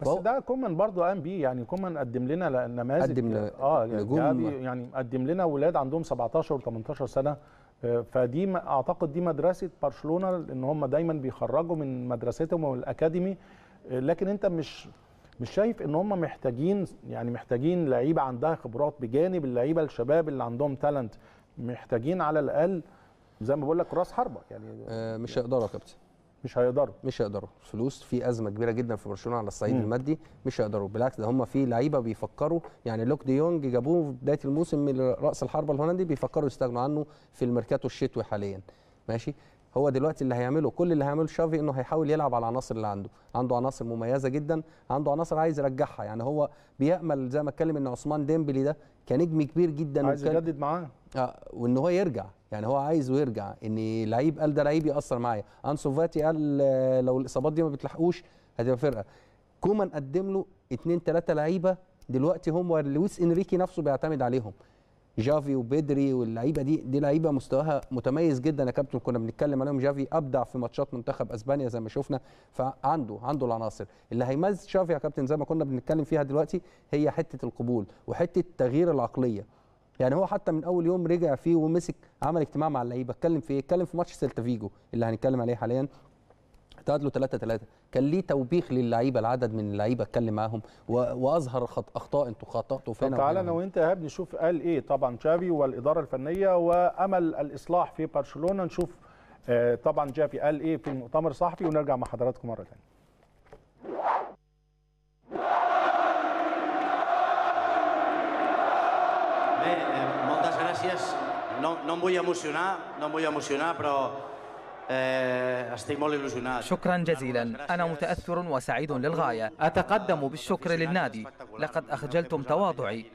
بس ده كومان برضه قام بيه يعني كومان قدم لنا نماذج قدم ل... اه يعني, يعني, يعني قدم لنا ولاد عندهم 17 و18 سنه آه، فدي اعتقد دي مدرسه برشلونه ان هم دايما بيخرجوا من مدرستهم والاكاديمي آه، لكن انت مش مش شايف ان هم محتاجين يعني محتاجين لعيبه عندها خبرات بجانب اللعيبه الشباب اللي عندهم تالنت محتاجين على الاقل زي ما بقول لك راس حربه يعني آه، مش هيقدروا يا كابتن مش هيقدروا مش هيقدروا فلوس في ازمه كبيره جدا في برشلونه على الصعيد المادي مش هيقدروا بالعكس ده هم في لعيبه بيفكروا يعني لوك دي يونج جابوه في بدايه الموسم من راس الحربه الهولندي بيفكروا يستغنوا عنه في الميركاتو الشتوي حاليا ماشي هو دلوقتي اللي هيعمله كل اللي هيعمله شافي انه هيحاول يلعب على العناصر اللي عنده عنده عناصر مميزه جدا عنده عناصر عايز يرجعها يعني هو بيامل زي ما اتكلم ان عثمان ديمبلي ده كنجم كبير جدا عايز يجدد معاه اه وان هو يرجع يعني هو عايزه يرجع ان لعيب قال ده لعيب ياثر معايا انسو فاتي قال آه، لو الاصابات دي ما بتلحقوش هتبقى فرقه كومان قدم له اثنين ثلاثه لعيبه دلوقتي هم لويس انريكي نفسه بيعتمد عليهم جافي وبدري واللعيبه دي دي لعيبه مستواها متميز جدا يا كابتن كنا بنتكلم عليهم جافي ابدع في ماتشات منتخب اسبانيا زي ما شفنا فعنده عنده العناصر اللي هيميز جافي يا كابتن زي ما كنا بنتكلم فيها دلوقتي هي حته القبول وحته تغيير العقليه يعني هو حتى من اول يوم رجع فيه ومسك عمل اجتماع مع اللعيبه اتكلم في ايه اتكلم في ماتش سيلتا فيجو اللي هنتكلم عليه حاليا تعادلوا 3 3 كان ليه توبيخ للعيبه العدد من اللعيبه اتكلم معاهم واظهر خط اخطاء انتوا خطأتوا فينا تعالى انا وانت يا هاب نشوف قال ايه طبعا تشافي والاداره الفنيه وامل الاصلاح في برشلونه نشوف آه، طبعا جافي قال ايه في المؤتمر الصحفي ونرجع مع حضراتكم مره ثانيه eh, No, no em vull emocionar, no em vull emocionar, però آه، شكرا جزيلا أنا متأثر وسعيد للغاية أتقدم بالشكر للنادي لقد أخجلتم تواضعي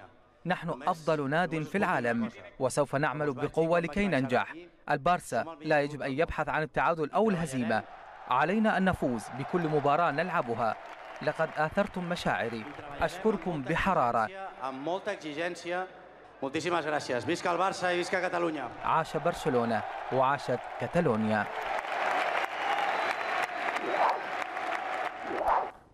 نحن أفضل ناد في العالم وسوف نعمل بقوة لكي ننجح البارسا لا يجب أن يبحث عن التعادل أو الهزيمة علينا أن نفوز بكل مباراة نلعبها لقد آثرتم مشاعري أشكركم بحرارة Moltíssimes gràcies. Visca el Barça i visca Catalunya. عاش برشلونة وعاشت كتالونيا.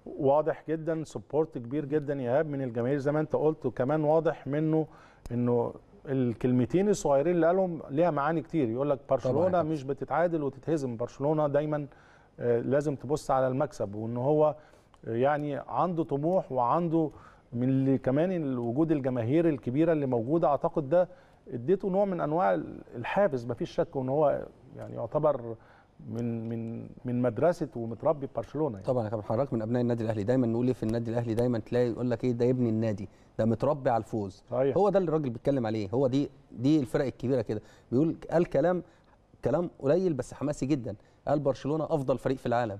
واضح جدا سبورت كبير جدا يا ايهاب من الجماهير زي ما انت قلت وكمان واضح منه انه الكلمتين الصغيرين اللي قالهم ليها معاني كتير يقول لك برشلونه مش بتتعادل وتتهزم برشلونه دايما آه، لازم تبص على المكسب وان هو يعني عنده طموح وعنده من اللي كمان وجود الجماهير الكبيره اللي موجوده اعتقد ده اديته نوع من انواع الحافز مفيش شك ان هو يعني يعتبر من من من مدرسه ومتربي برشلونه يعني. طبعا يا كابتن حضرتك من ابناء النادي الاهلي دايما نقول إيه في النادي الاهلي دايما تلاقي يقول لك ايه ده ابن النادي ده متربي على الفوز صحيح. هو ده اللي الراجل بيتكلم عليه هو دي دي الفرق الكبيره كده بيقول قال كلام كلام قليل بس حماسي جدا قال برشلونه افضل فريق في العالم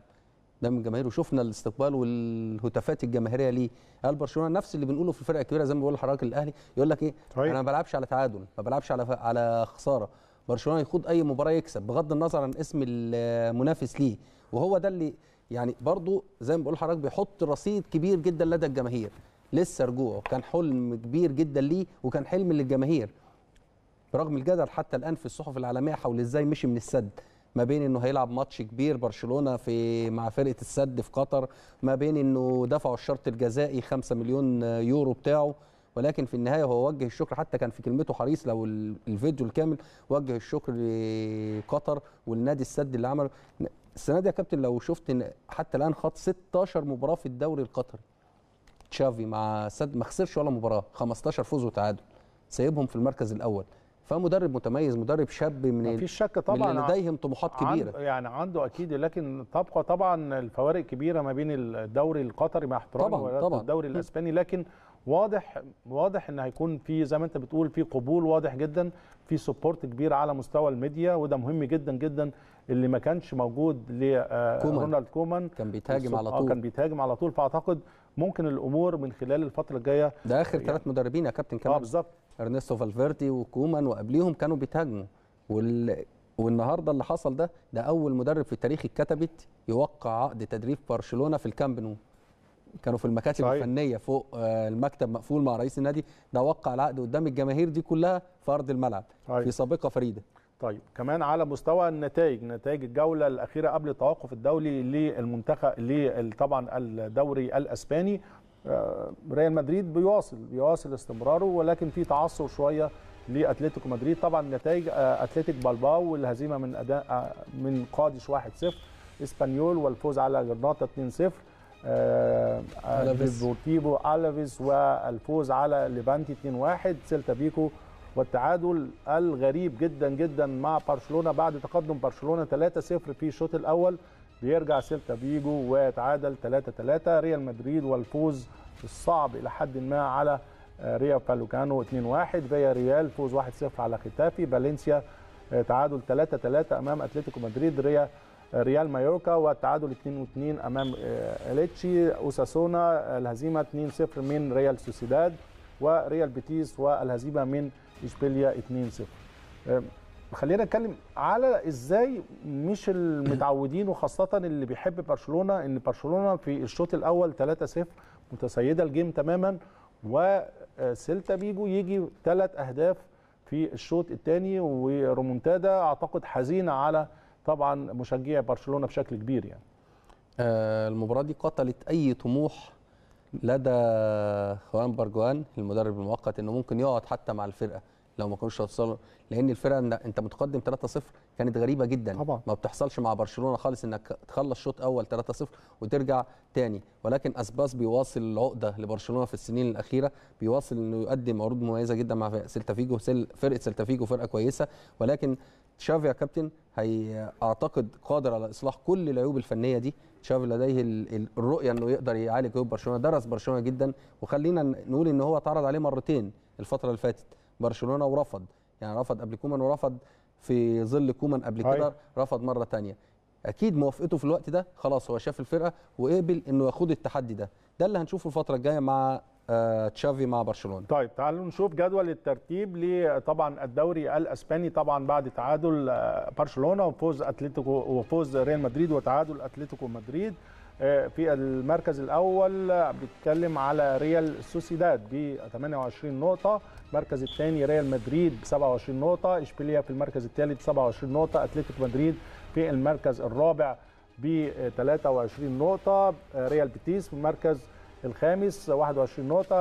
ده من وشفنا الاستقبال والهتافات الجماهيريه ليه قال برشلونه نفس اللي بنقوله في الفرقه الكبيره زي ما بقول لحضرتك الاهلي يقول لك ايه طيب. انا ما بلعبش على تعادل ما بلعبش على على خساره برشلونه يخوض اي مباراه يكسب بغض النظر عن اسم المنافس ليه وهو ده اللي يعني برضو زي ما بقول لحضرتك بيحط رصيد كبير جدا لدى الجماهير لسه رجوعه كان حلم كبير جدا ليه وكان حلم للجماهير برغم الجدل حتى الان في الصحف العالميه حول ازاي مشي من السد ما بين انه هيلعب ماتش كبير برشلونه في مع فرقه السد في قطر ما بين انه دفعوا الشرط الجزائي 5 مليون يورو بتاعه ولكن في النهايه هو وجه الشكر حتى كان في كلمته حريص لو الفيديو الكامل وجه الشكر لقطر والنادي السد اللي عمله السنه دي يا كابتن لو شفت إن حتى الان خط 16 مباراه في الدوري القطري تشافي مع سد ما خسرش ولا مباراه 15 فوز وتعادل سايبهم في المركز الاول فمدرب متميز مدرب شاب من مفيش شك طبعا من لديهم طموحات كبيره عن يعني عنده اكيد لكن تبقى طبعا الفوارق كبيره ما بين الدوري القطري مع احترامي طبعا الدوري الاسباني لكن واضح واضح ان هيكون في زي ما انت بتقول في قبول واضح جدا في سبورت كبير على مستوى الميديا وده مهم جدا جدا اللي ما كانش موجود لرونالد آه، كومان كان بيتهاجم على آه، طول كان بيتهاجم على طول فاعتقد ممكن الامور من خلال الفتره الجايه ده اخر ثلاث يعني مدربين يا كابتن كمان اه بالظبط ارنستو فالفيردي وكومان وقبليهم كانوا بيتهاجموا وال... والنهارده اللي حصل ده ده اول مدرب في التاريخ اتكتبت يوقع عقد تدريب برشلونه في الكامب نو كانوا في المكاتب صحيح. الفنيه فوق آه، المكتب مقفول مع رئيس النادي ده وقع العقد قدام الجماهير دي كلها في ارض الملعب صحيح. في سابقه فريده طيب كمان على مستوى النتائج نتائج الجوله الاخيره قبل التوقف الدولي للمنتخب طبعا الدوري الاسباني آه، ريال مدريد بيواصل بيواصل استمراره ولكن في تعثر شويه لاتلتيكو مدريد طبعا نتائج آه، اتلتيك بالباو والهزيمه من اداء آه، من قادش 1-0 اسبانيول والفوز على جرناطه 2-0 ديبورتيفو الافيس والفوز على ليفانتي 2-1 سيلتا بيكو والتعادل الغريب جدا جدا مع برشلونه بعد تقدم برشلونه 3-0 في الشوط الاول بيرجع سيلتا فيجو ويتعادل 3 3 ريال مدريد والفوز الصعب الى حد ما على آه، ريال فالوكانو 2-1 فيا ريال فوز 1-0 على ختافي فالنسيا آه، تعادل 3-3 امام اتلتيكو مدريد ريال آه، ريال مايوركا والتعادل 2-2 امام اليتشي اوساسونا الهزيمه 2-0 من ريال سوسيداد وريال بيتيس والهزيمه من اشبيليا 2-0 خلينا نتكلم على ازاي مش المتعودين وخاصه اللي بيحب برشلونه ان برشلونه في الشوط الاول 3-0 متسيده الجيم تماما وسيلتا بيجو يجي ثلاث اهداف في الشوط الثاني ورومونتادا اعتقد حزينه على طبعا مشجعي برشلونه بشكل كبير يعني آه، المباراه دي قتلت اي طموح لدى خوان برجوان المدرب المؤقت انه ممكن يقعد حتى مع الفرقه لو ما كانوش توصلوا لان الفرقه انت متقدم 3-0 كانت غريبه جدا طبعا. ما بتحصلش مع برشلونه خالص انك تخلص شوط اول 3-0 وترجع تاني ولكن اسباس بيواصل العقده لبرشلونه في السنين الاخيره بيواصل انه يقدم عروض مميزه جدا مع سيلتا فيجو فرقه سيلتا فيجو فرقه كويسه ولكن تشافي يا كابتن هي اعتقد قادر على اصلاح كل العيوب الفنيه دي تشافي لديه الرؤيه انه يقدر يعالج عيوب برشلونه درس برشلونه جدا وخلينا نقول ان هو اتعرض عليه مرتين الفتره اللي فاتت برشلونه ورفض يعني رفض قبل كومان ورفض في ظل كومان قبل كده رفض مره ثانيه اكيد موافقته في الوقت ده خلاص هو شاف الفرقه وقبل انه ياخد التحدي ده ده اللي هنشوفه الفتره الجايه مع آه، تشافي مع برشلونه طيب تعالوا نشوف جدول الترتيب لطبعا الدوري الاسباني طبعا بعد تعادل آه، برشلونه وفوز اتلتيكو وفوز ريال مدريد وتعادل اتلتيكو مدريد آه، في المركز الاول آه، بيتكلم على ريال سوسيداد ب 28 نقطه المركز الثاني ريال مدريد ب 27 نقطه اشبيليا في المركز الثالث 27 نقطه اتلتيكو مدريد في المركز الرابع ب 23 نقطه آه، ريال بيتيس في المركز الخامس 21 نقطه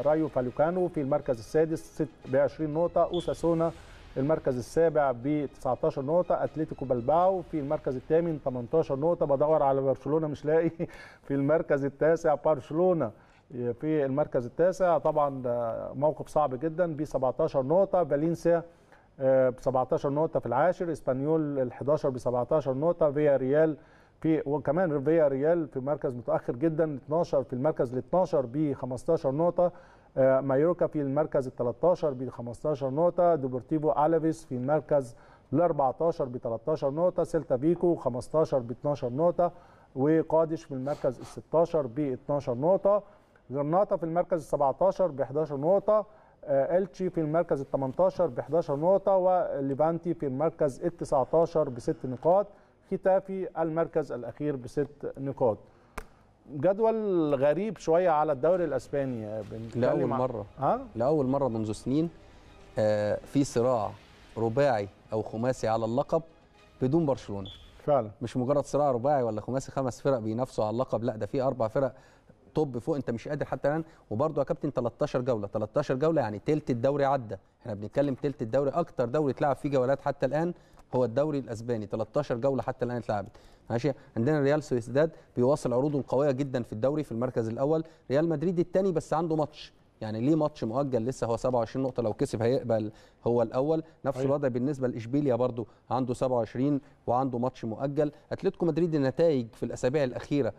رايو فالوكانو في المركز السادس ب 20 نقطه اوساسونا المركز السابع ب 19 نقطه اتلتيكو بلباو في المركز الثامن 18 نقطه بدور على برشلونه مش لاقي في المركز التاسع برشلونه في المركز التاسع طبعا موقف صعب جدا ب 17 نقطه فالنسيا آه، ب 17 نقطه في العاشر اسبانيول ال 11 ب 17 نقطه فيا ريال في وكمان فيا ريال في مركز متاخر جدا 12 في المركز ال 12 ب 15 نقطه آه، مايوركا في المركز ال 13 ب 15 نقطه دوبورتيبو الافيس في المركز ال 14 ب 13 نقطه سيلتا فيكو 15 ب 12 نقطه وقادش في المركز ال 16 ب 12 نقطه جرناطه في المركز ال 17 ب 11 نقطه آه، التشي في المركز ال 18 ب 11 نقطه وليفانتي في المركز ال 19 بست نقاط ختافي المركز الاخير بست نقاط جدول غريب شويه على الدوري الاسباني آه، لاول مره ها لاول مره منذ سنين آه، في صراع رباعي او خماسي على اللقب بدون برشلونه فعلا مش مجرد صراع رباعي ولا خماسي خمس فرق بينافسوا على اللقب لا ده في اربع فرق طب فوق انت مش قادر حتى الان وبرده يا كابتن 13 جوله 13 جوله يعني ثلث الدوري عدى احنا بنتكلم ثلث الدوري اكتر دوري اتلعب فيه جولات حتى الان هو الدوري الاسباني 13 جوله حتى الان اتلعبت ماشي عندنا ريال سوسيداد بيواصل عروضه القويه جدا في الدوري في المركز الاول ريال مدريد الثاني بس عنده ماتش يعني ليه ماتش مؤجل لسه هو 27 نقطه لو كسب هيقبل هو الاول نفس أيوه. الوضع بالنسبه لاشبيليا برضو عنده 27 وعنده ماتش مؤجل اتلتيكو مدريد النتائج في الاسابيع الاخيره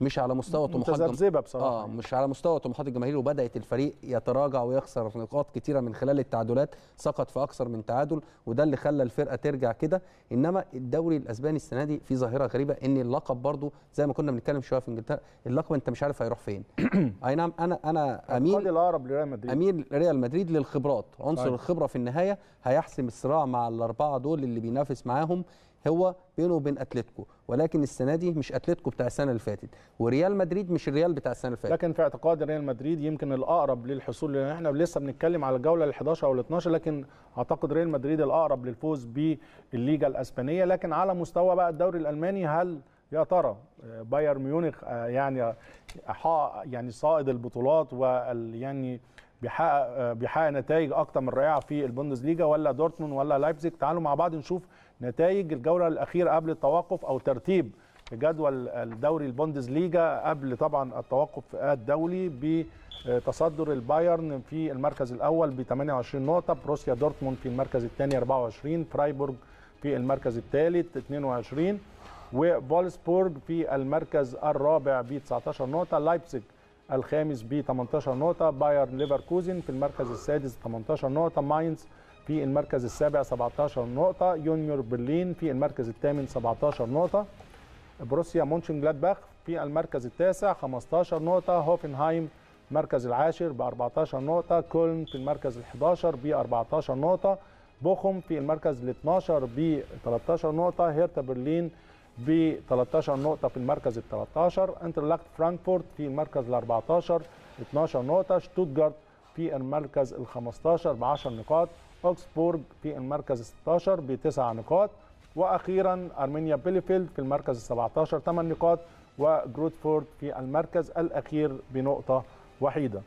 مش على مستوى طموحات متذبذبه بصراحه اه مش على مستوى طموحات الجماهير وبدات الفريق يتراجع ويخسر نقاط كتيره من خلال التعادلات سقط في اكثر من تعادل وده اللي خلى الفرقه ترجع كده انما الدوري الاسباني السنه دي في ظاهره غريبه ان اللقب برضو زي ما كنا بنتكلم شويه في انجلترا اللقب انت مش عارف هيروح فين اي نعم انا انا اميل الاقرب لريال مدريد اميل ريال مدريد للخبرات عنصر أيوه. الخبره في النهايه هيحسم الصراع مع الاربعه دول اللي بينافس معاهم هو بينه وبين اتلتيكو ولكن السنه دي مش اتلتيكو بتاع السنه اللي فاتت وريال مدريد مش الريال بتاع السنه اللي فاتت لكن في اعتقاد ريال مدريد يمكن الاقرب للحصول لان احنا لسه بنتكلم على الجوله ال 11 او ال 12 لكن اعتقد ريال مدريد الاقرب للفوز بالليجا الاسبانيه لكن على مستوى بقى الدوري الالماني هل يا ترى آه، بايرن ميونخ آه، يعني يعني صائد البطولات وال يعني بيحقق آه، بيحقق نتائج اكتر من رائعه في البوندسليغا ولا دورتموند ولا لايبزيج تعالوا مع بعض نشوف نتائج الجوله الاخيره قبل التوقف او ترتيب جدول الدوري ليجا قبل طبعا التوقف الدولي بتصدر البايرن في المركز الاول ب 28 نقطه بروسيا دورتموند في المركز الثاني 24 فرايبورغ في المركز الثالث 22 وفولسبورغ في المركز الرابع ب 19 نقطه لايبزيج الخامس ب 18 نقطه بايرن ليفركوزن في المركز السادس 18 نقطه ماينز في المركز السابع 17 نقطة يونيور برلين في المركز الثامن 17 نقطة بروسيا مونشن جلادباخ في المركز التاسع 15 نقطة هوفنهايم المركز العاشر ب 14 نقطة كولن في المركز ال 11 ب 14 نقطة بوخم في المركز ال 12 ب 13 نقطة هيرتا برلين ب 13 نقطة في المركز ال 13 انترلاخت فرانكفورت في المركز ال 14 12 نقطة شتوتجارت في المركز ال 15 ب 10 نقاط اوكسبورج في المركز 16 بتسع نقاط واخيرا ارمينيا بيليفيلد في المركز 17 8 نقاط وجروتفورد في المركز الاخير بنقطه وحيده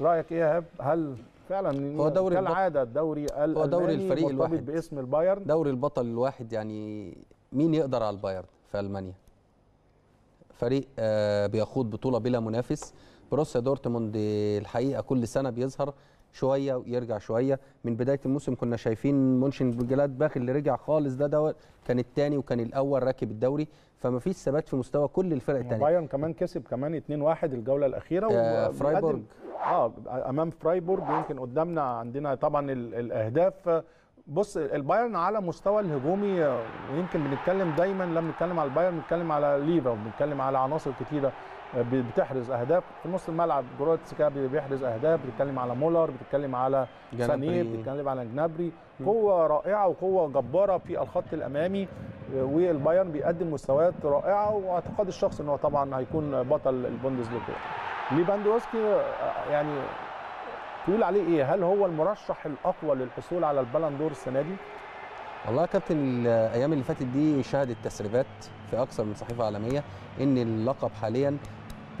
رايك ايه يا هاب هل فعلا هو دوري كالعاده الدوري الالماني هو دوري الفريق الواحد باسم البايرن دوري البطل الواحد يعني مين يقدر على البايرن في المانيا فريق آه، بيخوض بطوله بلا منافس بروسيا دورتموند الحقيقه كل سنه بيظهر شويه ويرجع شويه من بدايه الموسم كنا شايفين منشن باخ اللي رجع خالص ده دوت كان الثاني وكان الاول راكب الدوري فما فيش ثبات في مستوى كل الفرق يعني الثانيه بايرن كمان كسب كمان 2-1 الجوله الاخيره آه فرايبورغ اه امام فرايبورج يمكن قدامنا عندنا طبعا الاهداف بص البايرن على مستوى الهجومي ويمكن بنتكلم دايما لما بنتكلم على البايرن بنتكلم على ليفا وبنتكلم على عناصر كتيره بتحرز اهداف في نص الملعب جوراتسكا بيحرز اهداف بتتكلم على مولر بتتكلم على سانيه بتتكلم على جنابري قوه رائعه وقوه جباره في الخط الامامي آه، والبايرن بيقدم مستويات رائعه واعتقاد الشخص ان هو طبعا هيكون بطل البوندسليغا ليفاندوسكي آه، يعني تقول عليه ايه هل هو المرشح الاقوى للحصول على البالندور السنه دي والله يا كابتن الايام اللي فاتت دي شهدت تسريبات في اكثر من صحيفه عالميه ان اللقب حاليا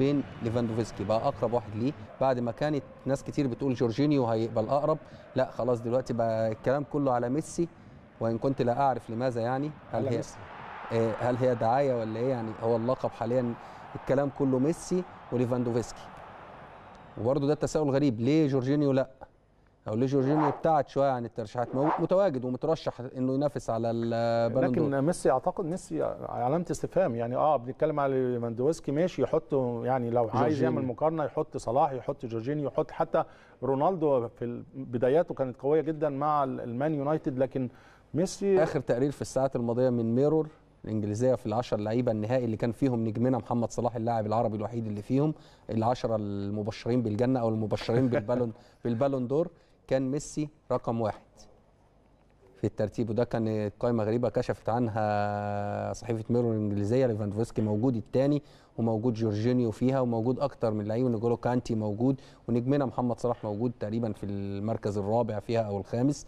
بين ليفاندوفسكي بقى اقرب واحد ليه بعد ما كانت ناس كتير بتقول جورجينيو هيبقى الاقرب لا خلاص دلوقتي بقى الكلام كله على ميسي وان كنت لا اعرف لماذا يعني هل هي ميسي. آه، هل هي دعايه ولا ايه يعني هو اللقب حاليا الكلام كله ميسي وليفاندوفسكي وبرده ده التساؤل غريب ليه جورجينيو لا او ليه جورجينيو ابتعد شويه عن يعني الترشيحات متواجد ومترشح انه ينافس على البالون لكن ميسي اعتقد ميسي علامه استفهام يعني اه بنتكلم على ليفاندوفسكي ماشي يحط يعني لو عايز يعمل مقارنه يحط صلاح يحط جورجينيو يحط حتى رونالدو في بداياته كانت قويه جدا مع المان يونايتد لكن ميسي اخر تقرير في الساعات الماضيه من ميرور الانجليزيه في ال10 لعيبه النهائي اللي كان فيهم نجمنا محمد صلاح اللاعب العربي الوحيد اللي فيهم ال10 المبشرين بالجنه او المبشرين بالبالون بالبالون دور كان ميسي رقم واحد في الترتيب وده كان قائمه غريبه كشفت عنها صحيفه ميرور الانجليزيه ليفاندوفسكي موجود الثاني وموجود جورجينيو فيها وموجود اكتر من لعيب نجولو كانتي موجود ونجمنا محمد صلاح موجود تقريبا في المركز الرابع فيها او الخامس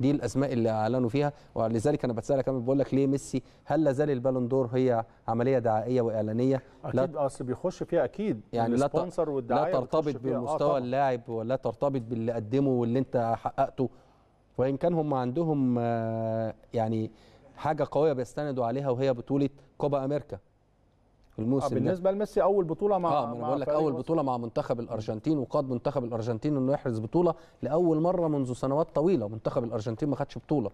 دي الاسماء اللي اعلنوا فيها ولذلك انا بتسالك كمان بقول لك ليه ميسي هل لازال البالون دور هي عمليه دعائيه واعلانيه اكيد اصل بيخش فيها اكيد يعني لا لا ترتبط آه، بمستوى آه اللاعب ولا ترتبط باللي قدمه واللي انت حققته وان كان هم عندهم آه، يعني حاجه قويه بيستندوا عليها وهي بطوله كوبا امريكا الموسم آه بالنسبه لميسي اول بطوله مع اه انا بقول لك اول بطوله مع منتخب الارجنتين وقاد منتخب الارجنتين انه يحرز بطوله لاول مره منذ سنوات طويله منتخب الارجنتين ما خدش بطوله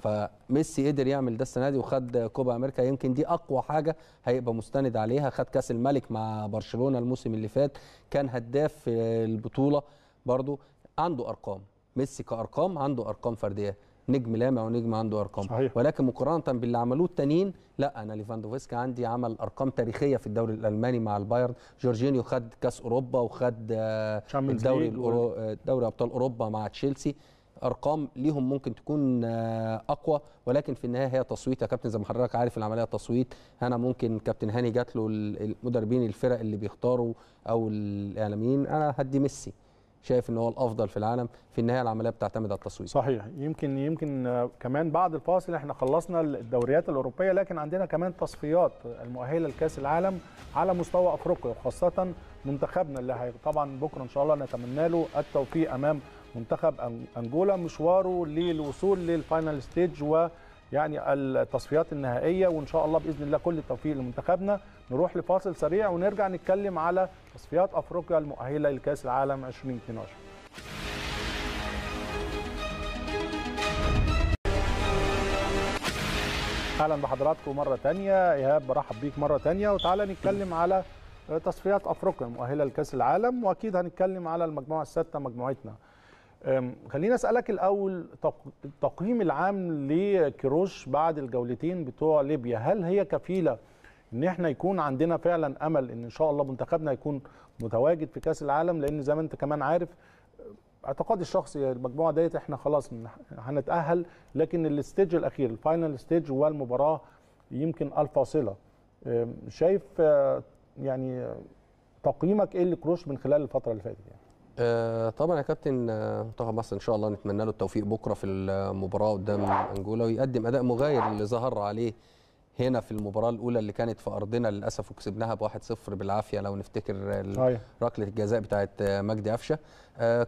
فميسي قدر يعمل ده السنه دي وخد كوبا امريكا يمكن دي اقوى حاجه هيبقى مستند عليها خد كاس الملك مع برشلونه الموسم اللي فات كان هداف في البطوله برضو عنده ارقام ميسي كارقام عنده ارقام فرديه نجم لامع ونجم عنده ارقام صحيح. ولكن مقارنه باللي عملوه التانيين لا انا ليفاندوفسكي عندي عمل ارقام تاريخيه في الدوري الالماني مع البايرن جورجينيو خد كاس اوروبا وخد آه، الدوري آه، دوري ابطال اوروبا مع تشيلسي ارقام ليهم ممكن تكون آه، اقوى ولكن في النهايه هي تصويت يا كابتن زي ما حضرتك عارف العمليه تصويت انا ممكن كابتن هاني جات له المدربين الفرق اللي بيختاروا او الاعلاميين انا هدي ميسي شايف ان هو الافضل في العالم في النهايه العمليه بتعتمد على التصويت صحيح يمكن يمكن آه، كمان بعد الفاصل احنا خلصنا الدوريات الاوروبيه لكن عندنا كمان تصفيات المؤهله لكاس العالم على مستوى افريقيا وخاصه منتخبنا اللي هي طبعا بكره ان شاء الله نتمنى له التوفيق امام منتخب انجولا مشواره للوصول للفاينل ستيج و يعني التصفيات النهائيه وان شاء الله باذن الله كل التوفيق لمنتخبنا نروح لفاصل سريع ونرجع نتكلم على تصفيات افريقيا المؤهله لكاس العالم 2022 اهلا بحضراتكم مره ثانيه ايهاب برحب بيك مره ثانيه وتعالى نتكلم على تصفيات افريقيا المؤهله لكاس العالم واكيد هنتكلم على المجموعه السادسه مجموعتنا خليني اسالك الاول التقييم العام لكيروش بعد الجولتين بتوع ليبيا هل هي كفيله ان احنا يكون عندنا فعلا امل ان ان شاء الله منتخبنا يكون متواجد في كاس العالم لان زي ما انت كمان عارف اعتقادي الشخصي المجموعه ديت احنا خلاص هنتاهل لكن الاستيج الاخير الفاينل ستيج والمباراه يمكن الفاصله شايف آه، يعني آه، تقييمك ايه لكروش من خلال الفتره اللي فاتت يعني آه، طبعا يا كابتن آه، منتخب مصر ان شاء الله نتمنى له التوفيق بكره في المباراه قدام انجولا ويقدم اداء مغاير اللي ظهر عليه هنا في المباراه الاولى اللي كانت في ارضنا للاسف وكسبناها ب 1-0 بالعافيه لو نفتكر ركله الجزاء بتاعه آه، مجدي قفشه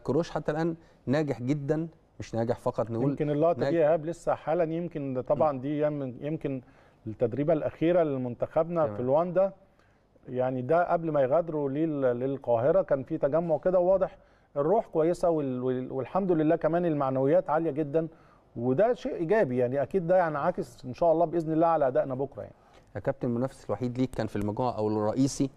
كروش حتى الان ناجح جدا مش ناجح فقط نقول يمكن اللقطه ناجح. دي ايهاب لسه حالا يمكن طبعا دي يمكن التدريبه الاخيره لمنتخبنا في رواندا يعني ده قبل ما يغادروا للقاهره كان في تجمع كده واضح الروح كويسه والحمد لله كمان المعنويات عاليه جدا وده شيء ايجابي يعني اكيد ده ينعكس يعني ان شاء الله باذن الله على ادائنا بكره يعني. يا كابتن المنافس الوحيد ليك كان في المجموعه او الرئيسي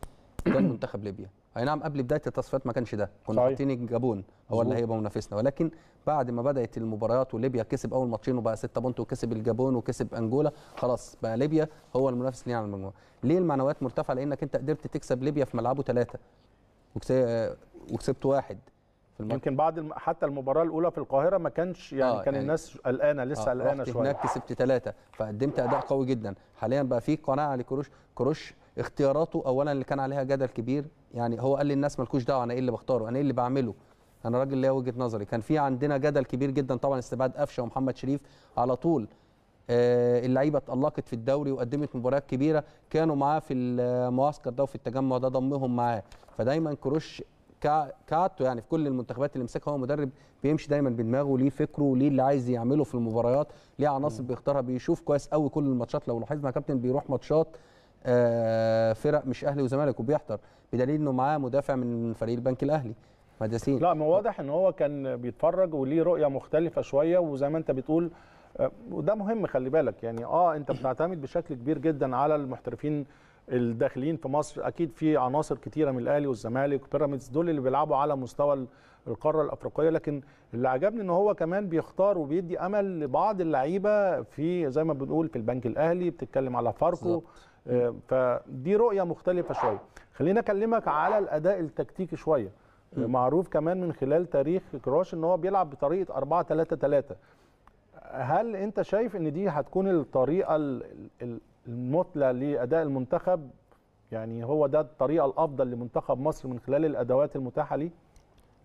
كان منتخب ليبيا اي نعم قبل بدايه التصفيات ما كانش ده كنا حاطين الجابون هو اللي هيبقى منافسنا ولكن بعد ما بدات المباريات وليبيا كسب اول ماتشين وبقى 6 بونت وكسب الجابون وكسب انجولا خلاص بقى ليبيا هو المنافس لينا على المجموعه ليه المعنويات مرتفعه لانك انت قدرت تكسب ليبيا في ملعبه ثلاثه وكسبت واحد في يمكن بعد الم... حتى المباراه الاولى في القاهره ما كانش يعني آه كان يعني الناس قلقانه لسه آه، قلقانه آه شويه هناك كسبت ثلاثه فقدمت اداء قوي جدا حاليا بقى في قناعه لكروش كروش اختياراته اولا اللي كان عليها جدل كبير يعني هو قال للناس مالكوش دعوه انا ايه اللي بختاره انا ايه اللي بعمله انا راجل ليا وجهه نظري كان في عندنا جدل كبير جدا طبعا استبعاد قفشه ومحمد شريف على طول آه، اللعيبه اتالقت في الدوري وقدمت مباريات كبيره كانوا معاه في المعسكر ده وفي التجمع ده ضمهم معاه فدايما كروش كعادته يعني في كل المنتخبات اللي مسكها هو مدرب بيمشي دايما بدماغه ليه فكره ليه اللي عايز يعمله في المباريات ليه عناصر بيختارها بيشوف كويس قوي كل الماتشات لو لاحظنا كابتن بيروح ماتشات آه، فرق مش اهلي وزمالك وبيحضر بدليل انه معاه مدافع من فريق البنك الاهلي مداسين لا ما واضح ان هو كان بيتفرج وليه رؤيه مختلفه شويه وزي ما انت بتقول آه، وده مهم خلي بالك يعني اه انت بتعتمد بشكل كبير جدا على المحترفين الداخلين في مصر اكيد في عناصر كتيره من الاهلي والزمالك وبيراميدز دول اللي بيلعبوا على مستوى القاره الافريقيه لكن اللي عجبني ان هو كمان بيختار وبيدي امل لبعض اللعيبه في زي ما بنقول في البنك الاهلي بتتكلم على فاركو آه، فدي رؤيه مختلفه شويه خليني اكلمك على الاداء التكتيكي شويه آه، معروف كمان من خلال تاريخ كراش ان هو بيلعب بطريقه 4 3 3 هل انت شايف ان دي هتكون الطريقه المثلى لاداء المنتخب يعني هو ده الطريقه الافضل لمنتخب مصر من خلال الادوات المتاحه ليه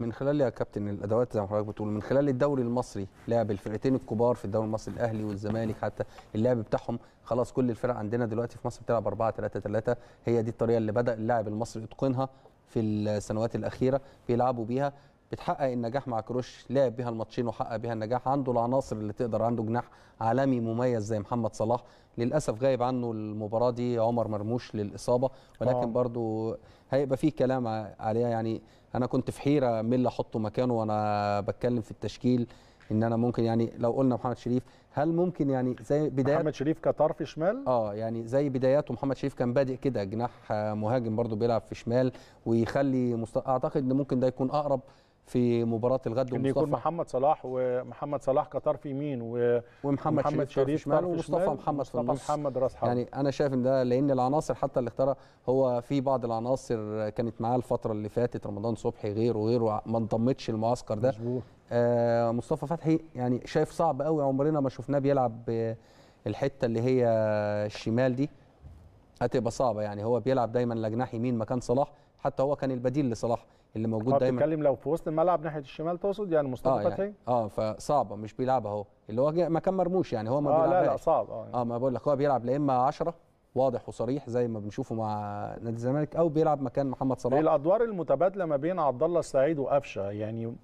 من خلال يا كابتن الادوات زي ما حضرتك بتقول من خلال الدوري المصري لعب الفرقتين الكبار في الدوري المصري الاهلي والزمالك حتى اللعب بتاعهم خلاص كل الفرق عندنا دلوقتي في مصر بتلعب 4 3 3 هي دي الطريقه اللي بدا اللاعب المصري يتقنها في السنوات الاخيره بيلعبوا بيها بتحقق النجاح مع كروش لعب بها الماتشين وحقق بها النجاح عنده العناصر اللي تقدر عنده جناح عالمي مميز زي محمد صلاح للاسف غايب عنه المباراه دي عمر مرموش للاصابه ولكن آه. برضو هيبقى فيه كلام عليها يعني انا كنت في حيره مين اللي احطه مكانه وانا بتكلم في التشكيل ان انا ممكن يعني لو قلنا محمد شريف هل ممكن يعني زي بدايات محمد شريف كطرف شمال اه يعني زي بداياته محمد شريف كان بادئ كده جناح مهاجم برضو بيلعب في شمال ويخلي مست... اعتقد ان ممكن ده يكون اقرب في مباراه الغد ان يكون محمد صلاح ومحمد صلاح كطرف يمين ومحمد, ومحمد شريف شمال ومصطفى محمد في النص محمد راس حرب يعني انا شايف ان ده لان العناصر حتى اللي اختارها هو في بعض العناصر كانت معاه الفتره اللي فاتت رمضان صبحي غيره وغيره ما انضمتش المعسكر ده مظبوط آه مصطفى فتحي يعني شايف صعب قوي عمرنا ما شفناه بيلعب الحته اللي هي الشمال دي هتبقى صعبه يعني هو بيلعب دايما لجناح يمين مكان صلاح حتى هو كان البديل لصلاح اللي موجود دايما بتتكلم لو في وسط الملعب ناحيه الشمال تقصد يعني مصطفى آه يعني فتحي يعني اه فصعبه مش بيلعبها اهو اللي هو مكان مرموش يعني هو ما آه بيلعبش لا لا صعب اه يعني. اه ما بقول لك هو بيلعب لا اما 10 واضح وصريح زي ما بنشوفه مع نادي الزمالك او بيلعب مكان محمد صلاح الادوار المتبادله ما بين عبد الله السعيد وقفشه يعني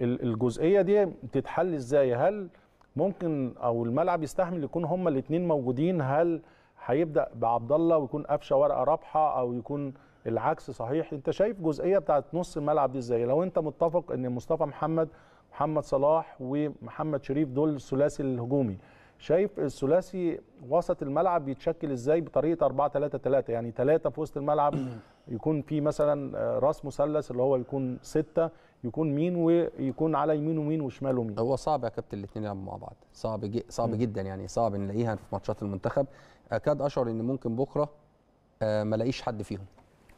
الجزئيه دي بتتحل ازاي هل ممكن او الملعب يستحمل يكون هما الاثنين موجودين هل هيبدا بعبد الله ويكون قفشه ورقه رابحه او يكون العكس صحيح انت شايف جزئيه بتاعت نص الملعب دي ازاي لو انت متفق ان مصطفى محمد محمد صلاح ومحمد شريف دول الثلاثي الهجومي شايف الثلاثي وسط الملعب بيتشكل ازاي بطريقه 4 3 3 يعني ثلاثه في وسط الملعب يكون في مثلا آه، راس مثلث اللي هو يكون سته يكون مين ويكون على يمينه مين وشماله مين هو صعب يا كابتن الاثنين يلعبوا مع بعض صعب جي صعب جدا يعني صعب نلاقيها في ماتشات المنتخب اكاد اشعر ان ممكن بكره آه، ما الاقيش حد فيهم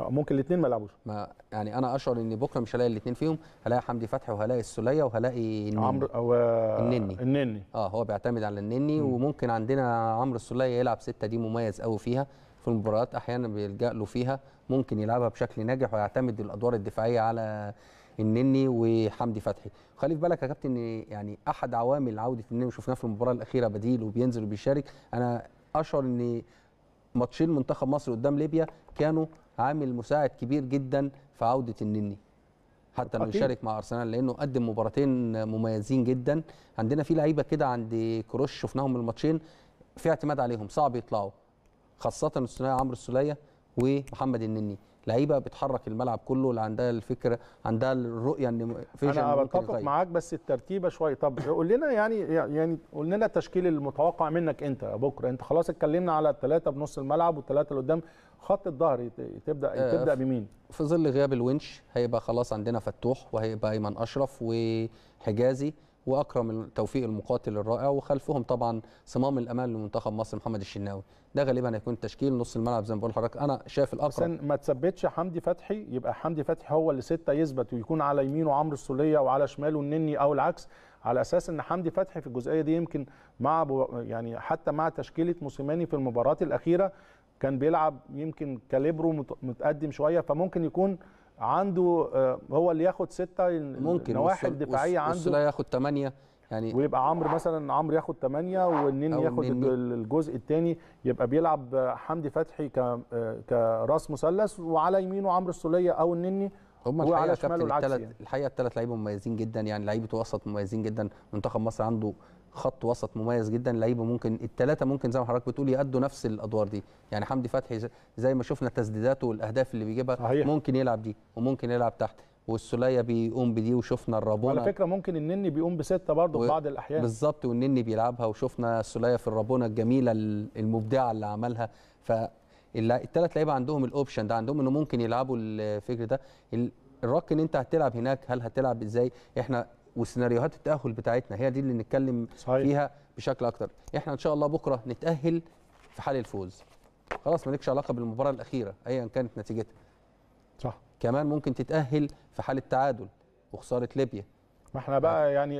آه، ممكن الاثنين ما يلعبوش ما يعني انا اشعر ان بكره مش هلاقي الاثنين فيهم هلاقي حمدي فتحي وهلاقي السوليه وهلاقي النني عمرو النني النني اه هو بيعتمد على النني م. وممكن عندنا عمرو السوليه يلعب سته دي مميز قوي فيها في المباريات احيانا بيلجا له فيها ممكن يلعبها بشكل ناجح ويعتمد الادوار الدفاعيه على النني وحمدي فتحي خلي في بالك يا كابتن يعني احد عوامل عوده النني وشفناه في المباراه الاخيره بديل وبينزل وبيشارك انا اشعر ان ماتشين منتخب مصر قدام ليبيا كانوا عامل مساعد كبير جدا في عوده النني حتى انه يشارك مع ارسنال لانه قدم مباراتين مميزين جدا عندنا في لعيبه كده عند كروش شفناهم الماتشين في اعتماد عليهم صعب يطلعوا خاصه الثنائي عمرو السوليه ومحمد النني لعيبه بتحرك الملعب كله اللي عندها الفكره عندها الرؤيه ان فيجن انا بتفق معاك بس الترتيبه شويه طب قول لنا يعني يعني قول لنا التشكيل المتوقع منك انت بكره انت خلاص اتكلمنا على الثلاثه بنص الملعب والثلاثه اللي قدام خط الظهر تبدا آه، تبدا بمين في ظل غياب الونش هيبقى خلاص عندنا فتوح وهيبقى ايمن اشرف وحجازي واكرم توفيق المقاتل الرائع وخلفهم طبعا صمام الامان لمنتخب مصر محمد الشناوي ده غالبا هيكون تشكيل نص الملعب زي ما بقول لحضرتك انا شايف الاقرب ما تثبتش حمدي فتحي يبقى حمدي فتحي هو اللي سته يثبت ويكون على يمينه عمرو السوليه وعلى شماله النني او العكس على اساس ان حمدي فتحي في الجزئيه دي يمكن مع يعني حتى مع تشكيله موسيماني في المباراه الاخيره كان بيلعب يمكن كاليبرو متقدم شويه فممكن يكون عنده آه، هو اللي ياخد سته ممكن واحد دفاعيه عنده والسوليه ياخد ثمانيه يعني ويبقى عمرو مثلا عمرو ياخد ثمانيه والنني ياخد الجزء الثاني يبقى بيلعب حمدي فتحي آه، كراس مثلث وعلى يمينه عمرو السوليه او النني هم وعلى شماله العكس يعني. الحقيقه الثلاث لعيبه مميزين جدا يعني لعيبه وسط مميزين جدا منتخب مصر عنده خط وسط مميز جدا لعيبه ممكن الثلاثه ممكن زي ما حضرتك بتقول يأدوا نفس الادوار دي يعني حمدي فتحي زي ما شفنا تسديداته والاهداف اللي بيجيبها صحيح. ممكن يلعب دي وممكن يلعب تحت والسوليه بيقوم بدي وشفنا الرابونه على فكره ممكن النني بيقوم بسته برضه و... في بعض الاحيان بالظبط والنني بيلعبها وشفنا السوليه في الرابونه الجميله المبدعه اللي عملها ف الثلاث لعيبه عندهم الاوبشن ده عندهم انه ممكن يلعبوا الفكر ده الراك ان انت هتلعب هناك هل هتلعب ازاي احنا وسيناريوهات التاهل بتاعتنا هي دي اللي نتكلم صحيح. فيها بشكل اكتر احنا ان شاء الله بكره نتاهل في حال الفوز خلاص مالكش علاقه بالمباراه الاخيره ايا كانت نتيجتها صح كمان ممكن تتاهل في حال التعادل وخساره ليبيا ما احنا بقى يعني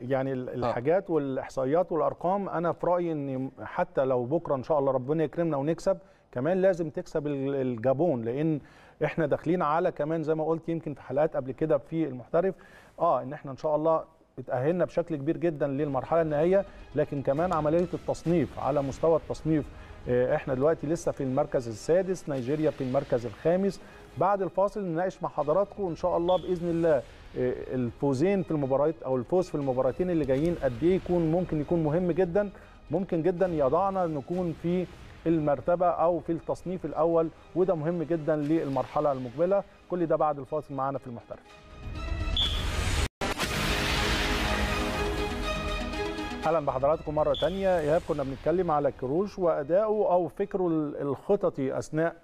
يعني آه. الحاجات والاحصائيات والارقام انا في رايي ان حتى لو بكره ان شاء الله ربنا يكرمنا ونكسب كمان لازم تكسب الجابون لان احنا داخلين على كمان زي ما قلت يمكن في حلقات قبل كده في المحترف اه ان احنا ان شاء الله اتأهلنا بشكل كبير جدا للمرحلة النهائية لكن كمان عملية التصنيف على مستوى التصنيف آه، احنا دلوقتي لسه في المركز السادس نيجيريا في المركز الخامس بعد الفاصل نناقش مع حضراتكم ان شاء الله باذن الله آه، الفوزين في المباريات او الفوز في المباراتين اللي جايين قد ايه يكون ممكن يكون مهم جدا ممكن جدا يضعنا نكون في المرتبه او في التصنيف الاول وده مهم جدا للمرحله المقبله كل ده بعد الفاصل معانا في المحترف اهلا بحضراتكم مره تانية ايهاب كنا بنتكلم على كروش وادائه او فكره الخططي اثناء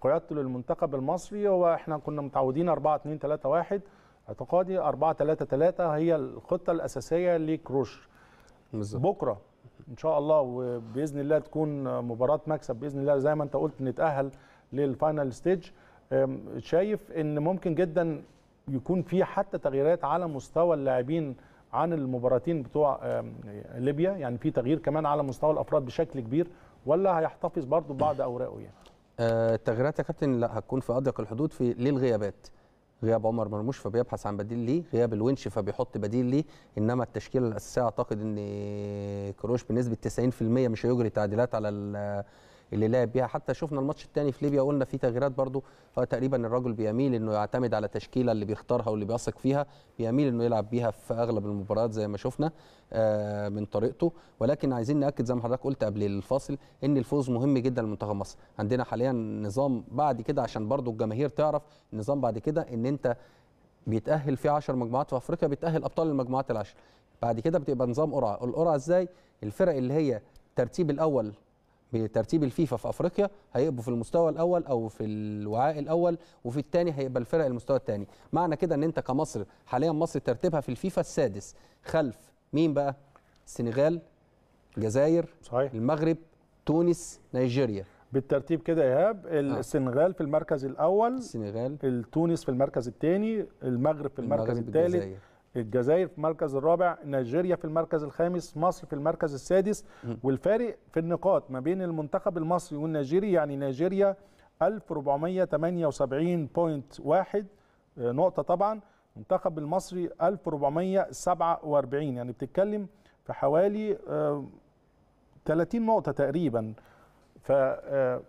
قيادته للمنتخب المصري هو احنا كنا متعودين 4 2 3 1 اعتقادي 4 3 3 هي الخطه الاساسيه لكروش بالظبط بكره ان شاء الله وباذن الله تكون مباراه مكسب باذن الله زي ما انت قلت نتاهل للفاينل ستيج شايف ان ممكن جدا يكون في حتى تغييرات على مستوى اللاعبين عن المباراتين بتوع ليبيا يعني في تغيير كمان على مستوى الافراد بشكل كبير ولا هيحتفظ برضه ببعض اوراقه يعني آه، التغييرات يا كابتن لا هتكون في اضيق الحدود في للغيابات غياب عمر مرموش فبيبحث عن بديل ليه غياب الونش فبيحط بديل ليه انما التشكيله الاساسيه اعتقد ان كروش بنسبه 90% مش هيجري تعديلات على اللي لعب بيها حتى شفنا الماتش الثاني في ليبيا قلنا في تغييرات هو فتقريبا الراجل بيميل انه يعتمد على التشكيله اللي بيختارها واللي بيثق فيها بيميل انه يلعب بيها في اغلب المباريات زي ما شفنا آه، من طريقته ولكن عايزين ناكد زي ما حضرتك قلت قبل الفاصل ان الفوز مهم جدا لمنتخب مصر عندنا حاليا نظام بعد كده عشان برضو الجماهير تعرف النظام بعد كده ان انت بيتاهل في 10 مجموعات في افريقيا بيتاهل ابطال المجموعات العشر بعد كده بتبقى نظام قرعه القرعه ازاي الفرق اللي هي الترتيب الاول بترتيب الفيفا في افريقيا هيبقوا في المستوى الاول او في الوعاء الاول وفي الثاني هيبقى الفرق المستوى الثاني معنى كده ان انت كمصر حاليا مصر ترتيبها في الفيفا السادس خلف مين بقى السنغال الجزائر صحيح. المغرب تونس نيجيريا بالترتيب كده يا ايهاب آه. السنغال في المركز الاول السنغال التونس في المركز الثاني المغرب في المركز الثالث الجزائر في المركز الرابع نيجيريا في المركز الخامس مصر في المركز السادس والفارق في النقاط ما بين المنتخب المصري والنيجيري يعني نيجيريا 1478.1 آه، نقطة طبعا المنتخب المصري 1447 يعني بتتكلم في حوالي 30 آه، نقطة تقريبا ففي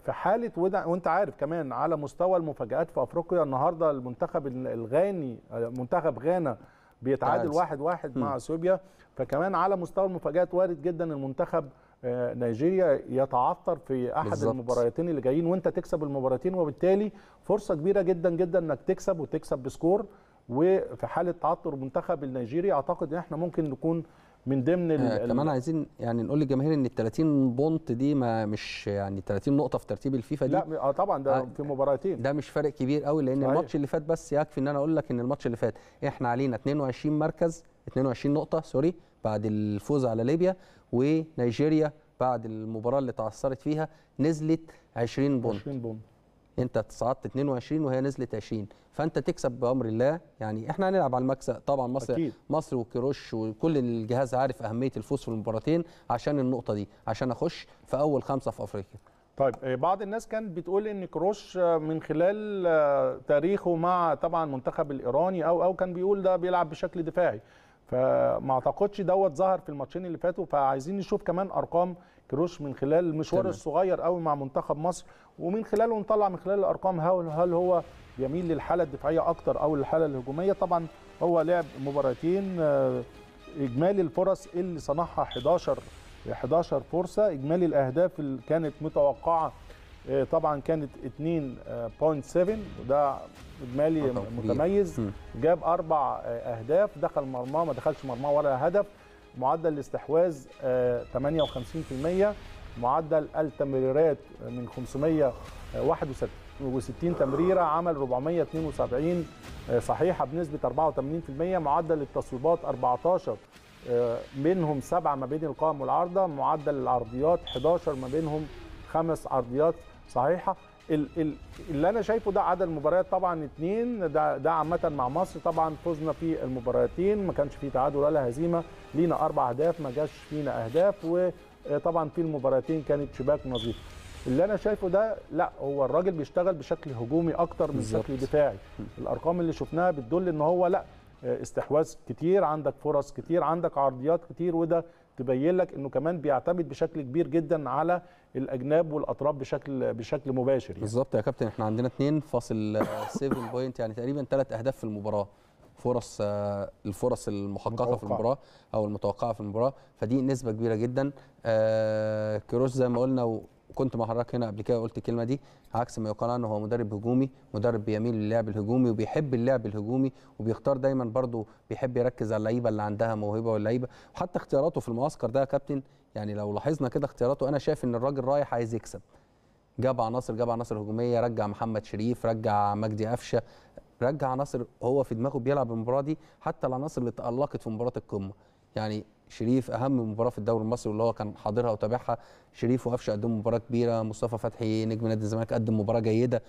آه، حالة وانت عارف كمان على مستوى المفاجآت في أفريقيا النهاردة المنتخب الغاني منتخب غانا بيتعادل واحد واحد مع اثيوبيا فكمان على مستوى المفاجات وارد جدا المنتخب آه، نيجيريا يتعثر في احد بالزبط. المباراتين اللي جايين وانت تكسب المباراتين وبالتالي فرصه كبيره جدا جدا انك تكسب وتكسب بسكور وفي حاله تعثر المنتخب النيجيري اعتقد ان احنا ممكن نكون من ضمن آه كمان عايزين يعني نقول للجماهير ان ال 30 بونت دي ما مش يعني 30 نقطه في ترتيب الفيفا دي لا اه طبعا ده آه في مباراتين ده مش فارق كبير قوي لان صحيح. الماتش اللي فات بس يكفي ان انا اقول لك ان الماتش اللي فات احنا علينا 22 مركز 22 نقطه سوري بعد الفوز على ليبيا ونيجيريا بعد المباراه اللي تعثرت فيها نزلت 20 بونت 20 بونت انت صعدت 22 وهي نزلت 20 فانت تكسب بامر الله يعني احنا هنلعب على المكسب طبعا مصر أكيد. مصر وكروش وكل الجهاز عارف اهميه الفوز في المباراتين عشان النقطه دي عشان اخش في اول خمسه في افريقيا طيب آه، بعض الناس كانت بتقول ان كروش آه، من خلال آه، تاريخه مع طبعا المنتخب الايراني او او كان بيقول ده بيلعب بشكل دفاعي فما اعتقدش دوت ظهر في الماتشين اللي فاتوا فعايزين نشوف كمان ارقام كروش من خلال المشوار تمام. الصغير قوي مع منتخب مصر ومن خلاله نطلع من خلال الارقام هل هو يميل للحاله الدفاعيه اكتر او للحاله الهجوميه طبعا هو لعب مباراتين آه، اجمالي الفرص اللي صنعها 11 11 فرصه اجمالي الاهداف اللي كانت متوقعه آه، طبعا كانت 2.7 آه، وده اجمالي متميز جاب اربع اهداف دخل مرماه ما دخلش مرماه ولا هدف معدل الاستحواذ 58% آه، معدل التمريرات من 561 تمريره عمل 472 آه، صحيحه بنسبه 84% معدل التصويبات 14 آه، منهم سبعه ما بين القائم والعارضه معدل العرضيات 11 ما بينهم خمس عرضيات صحيحه اللي انا شايفه ده عدد المباريات طبعا اتنين ده ده عامه مع مصر طبعا فزنا في المباراتين ما كانش في تعادل ولا هزيمه لينا اربع اهداف ما جاش فينا اهداف وطبعا آه، في المباراتين كانت شباك نظيفه اللي انا شايفه ده لا هو الراجل بيشتغل بشكل هجومي اكتر من بالزبط. شكل دفاعي الارقام اللي شفناها بتدل ان هو لا آه، استحواذ كتير عندك فرص كتير عندك عرضيات كتير وده تبين لك انه كمان بيعتمد بشكل كبير جدا على الاجناب والاطراف بشكل بشكل مباشر يعني. بالظبط يا كابتن احنا عندنا 2.7 بوينت يعني تقريبا ثلاث اهداف في المباراه فرص الفرص المحققه متوقع. في المباراه او المتوقعه في المباراه فدي نسبه كبيره جدا آه، كروس زي ما قلنا كنت محرك هنا قبل كده قلت الكلمه دي عكس ما يقال عنه هو مدرب هجومي مدرب بيميل للعب الهجومي وبيحب اللعب الهجومي وبيختار دايما برضو بيحب يركز على اللعيبه اللي عندها موهبه واللعيبه وحتى اختياراته في المعسكر ده يا كابتن يعني لو لاحظنا كده اختياراته انا شايف ان الراجل رايح عايز يكسب جاب عناصر جاب عناصر هجوميه رجع محمد شريف رجع مجدي قفشه رجع عناصر هو في دماغه بيلعب المباراه دي حتى العناصر اللي تالقت في مباراه القمه يعني شريف اهم مباراه في الدوري المصري واللي هو كان حاضرها وتابعها شريف وقفش قدم مباراه كبيره مصطفى فتحي نجم نادي الزمالك قدم مباراه جيده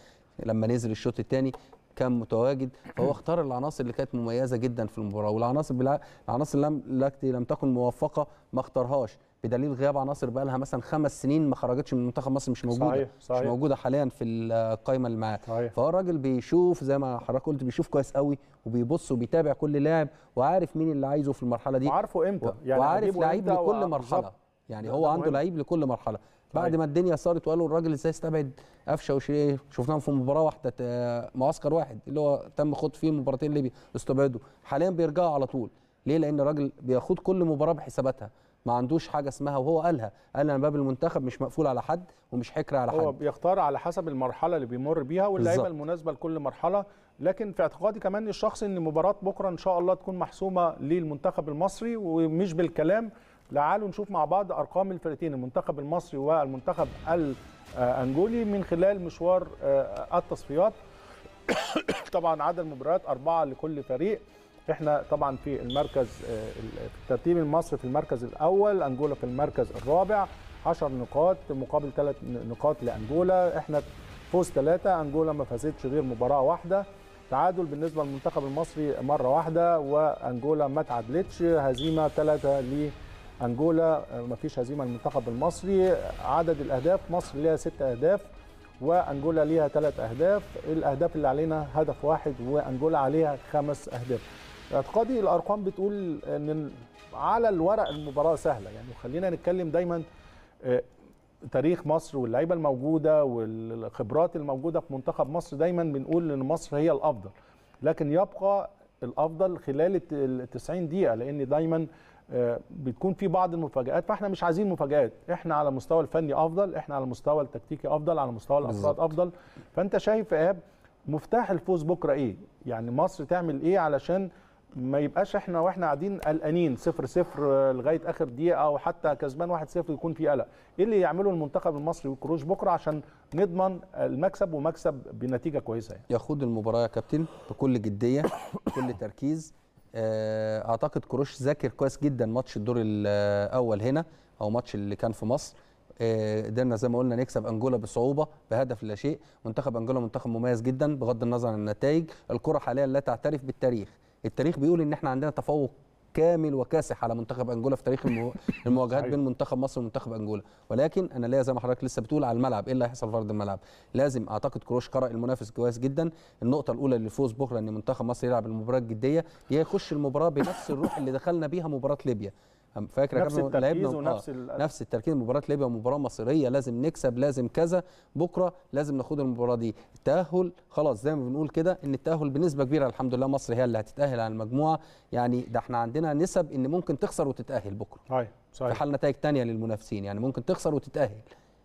لما نزل الشوط الثاني كان متواجد فهو اختار العناصر اللي كانت مميزه جدا في المباراه والعناصر العناصر لم لم تكن موفقه ما اختارهاش بدليل غياب عناصر بقى لها مثلا خمس سنين ما خرجتش من منتخب مصر مش موجوده صحيح. صحيح. مش موجوده حاليا في القائمه اللي معاه فهو الراجل بيشوف زي ما حضرتك قلت بيشوف كويس قوي وبيبص وبيتابع كل لاعب وعارف مين اللي عايزه في المرحله دي وعارفه امتى يعني وعارف لعيب لكل مرحله يعني هو عنده لعيب لكل مرحله بعد ما الدنيا صارت وقالوا الراجل ازاي استبعد قفشه وشريه شفناهم في مباراه واحده معسكر واحد اللي هو تم خوض فيه مباراتين ليبيا استبعدوا حاليا بيرجعوا على طول ليه لان الراجل بياخد كل مباراه بحساباتها ما عندوش حاجه اسمها وهو قالها قال انا باب المنتخب مش مقفول على حد ومش حكر على حد هو بيختار على حسب المرحله اللي بيمر بيها واللعيبه المناسبه لكل مرحله لكن في اعتقادي كمان الشخصي ان مباراه بكره ان شاء الله تكون محسومه للمنتخب المصري ومش بالكلام تعالوا نشوف مع بعض ارقام الفرقتين المنتخب المصري والمنتخب الانجولي من خلال مشوار آه، التصفيات طبعا عدد المباريات اربعه لكل فريق احنا طبعا في المركز آه، الترتيب المصري في المركز الاول انجولا في المركز الرابع 10 نقاط مقابل 3 نقاط لانجولا احنا فوز 3 انجولا ما فازتش غير مباراه واحده تعادل بالنسبه للمنتخب المصري مره واحده وانجولا ما تعادلتش هزيمه 3 لانجولا آه، ما فيش هزيمه للمنتخب المصري عدد الاهداف مصر ليها 6 اهداف وانجولا ليها 3 اهداف الاهداف اللي علينا هدف واحد وانجولا عليها خمس اهداف اعتقادي الارقام بتقول ان على الورق المباراه سهله يعني وخلينا نتكلم دايما آه، تاريخ مصر واللعيبه الموجوده والخبرات الموجوده في منتخب مصر دايما بنقول ان مصر هي الافضل لكن يبقى الافضل خلال ال 90 دقيقه لان دايما آه، بتكون في بعض المفاجات فاحنا مش عايزين مفاجات احنا على المستوى الفني افضل احنا على المستوى التكتيكي افضل على مستوى الافراد افضل فانت شايف ايهاب مفتاح الفوز بكره ايه يعني مصر تعمل ايه علشان ما يبقاش احنا واحنا قاعدين قلقانين 0 0 لغايه اخر دقيقه او حتى كسبان 1 0 يكون في قلق ايه اللي يعمله المنتخب المصري والكروش بكره عشان نضمن المكسب ومكسب بنتيجه كويسه يعني. يخوض المباراه يا كابتن بكل جديه بكل تركيز آه، اعتقد كروش ذاكر كويس جدا ماتش الدور الاول هنا او ماتش اللي كان في مصر آه، قدرنا زي ما قلنا نكسب انجولا بصعوبه بهدف لا شيء منتخب انجولا منتخب مميز جدا بغض النظر عن النتائج الكره حاليا لا تعترف بالتاريخ التاريخ بيقول ان احنا عندنا تفوق كامل وكاسح على منتخب انجولا في تاريخ المواجهات بين منتخب مصر ومنتخب انجولا ولكن انا ليا زي ما حضرتك لسه بتقول على الملعب ايه اللي هيحصل في ارض الملعب لازم اعتقد كروش قرأ المنافس كويس جدا النقطه الاولى للفوز بكره ان منتخب مصر يلعب المباراه الجديه يخش المباراه بنفس الروح اللي دخلنا بيها مباراه ليبيا فاكر نفس كابتن لعبنا ونفس آه نفس التركيز مباراه ليبيا مباراه مصيريه لازم نكسب لازم كذا بكره لازم ناخد المباراه دي التاهل خلاص زي ما بنقول كده ان التاهل بنسبه كبيره الحمد لله مصر هي اللي هتتاهل على المجموعه يعني ده احنا عندنا نسب ان ممكن تخسر وتتاهل بكره صحيح أيوة، صحيح في حال نتائج ثانيه للمنافسين يعني ممكن تخسر وتتاهل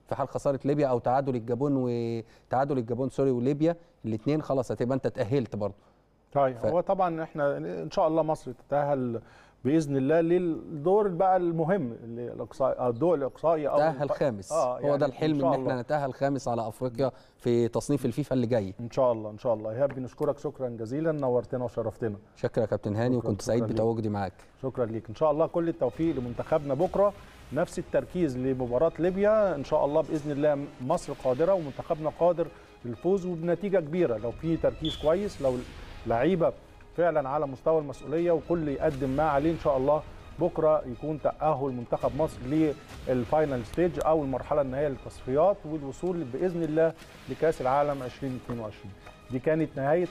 في حال خساره ليبيا او تعادل الجابون وتعادل الجابون سوري وليبيا الاثنين خلاص هتبقى انت اتاهلت برضه طيب ف... هو طبعا احنا ان شاء الله مصر تتاهل باذن الله للدور بقى المهم الاقصائي الدول الاقصائي او تاهل خامس آه يعني هو ده يعني الحلم ان احنا نتاهل خامس على افريقيا في تصنيف الفيفا اللي جاي ان شاء الله ان شاء الله ايهاب بنشكرك شكرا جزيلا نورتنا وشرفتنا شكرا يا كابتن هاني وكنت سعيد بتواجدي معاك شكرا ليك ان شاء الله كل التوفيق لمنتخبنا بكره نفس التركيز لمباراه ليبيا ان شاء الله باذن الله مصر قادره ومنتخبنا قادر للفوز وبنتيجه كبيره لو في تركيز كويس لو لعيبه فعلا على مستوى المسؤوليه وكل يقدم ما عليه ان شاء الله بكره يكون تاهل منتخب مصر للفاينل ستيج او المرحله النهائيه للتصفيات والوصول باذن الله لكاس العالم 2022 دي كانت نهايه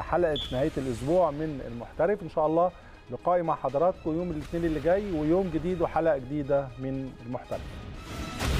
حلقه نهايه الاسبوع من المحترف ان شاء الله لقائي مع حضراتكم يوم الاثنين اللي جاي ويوم جديد وحلقه جديده من المحترف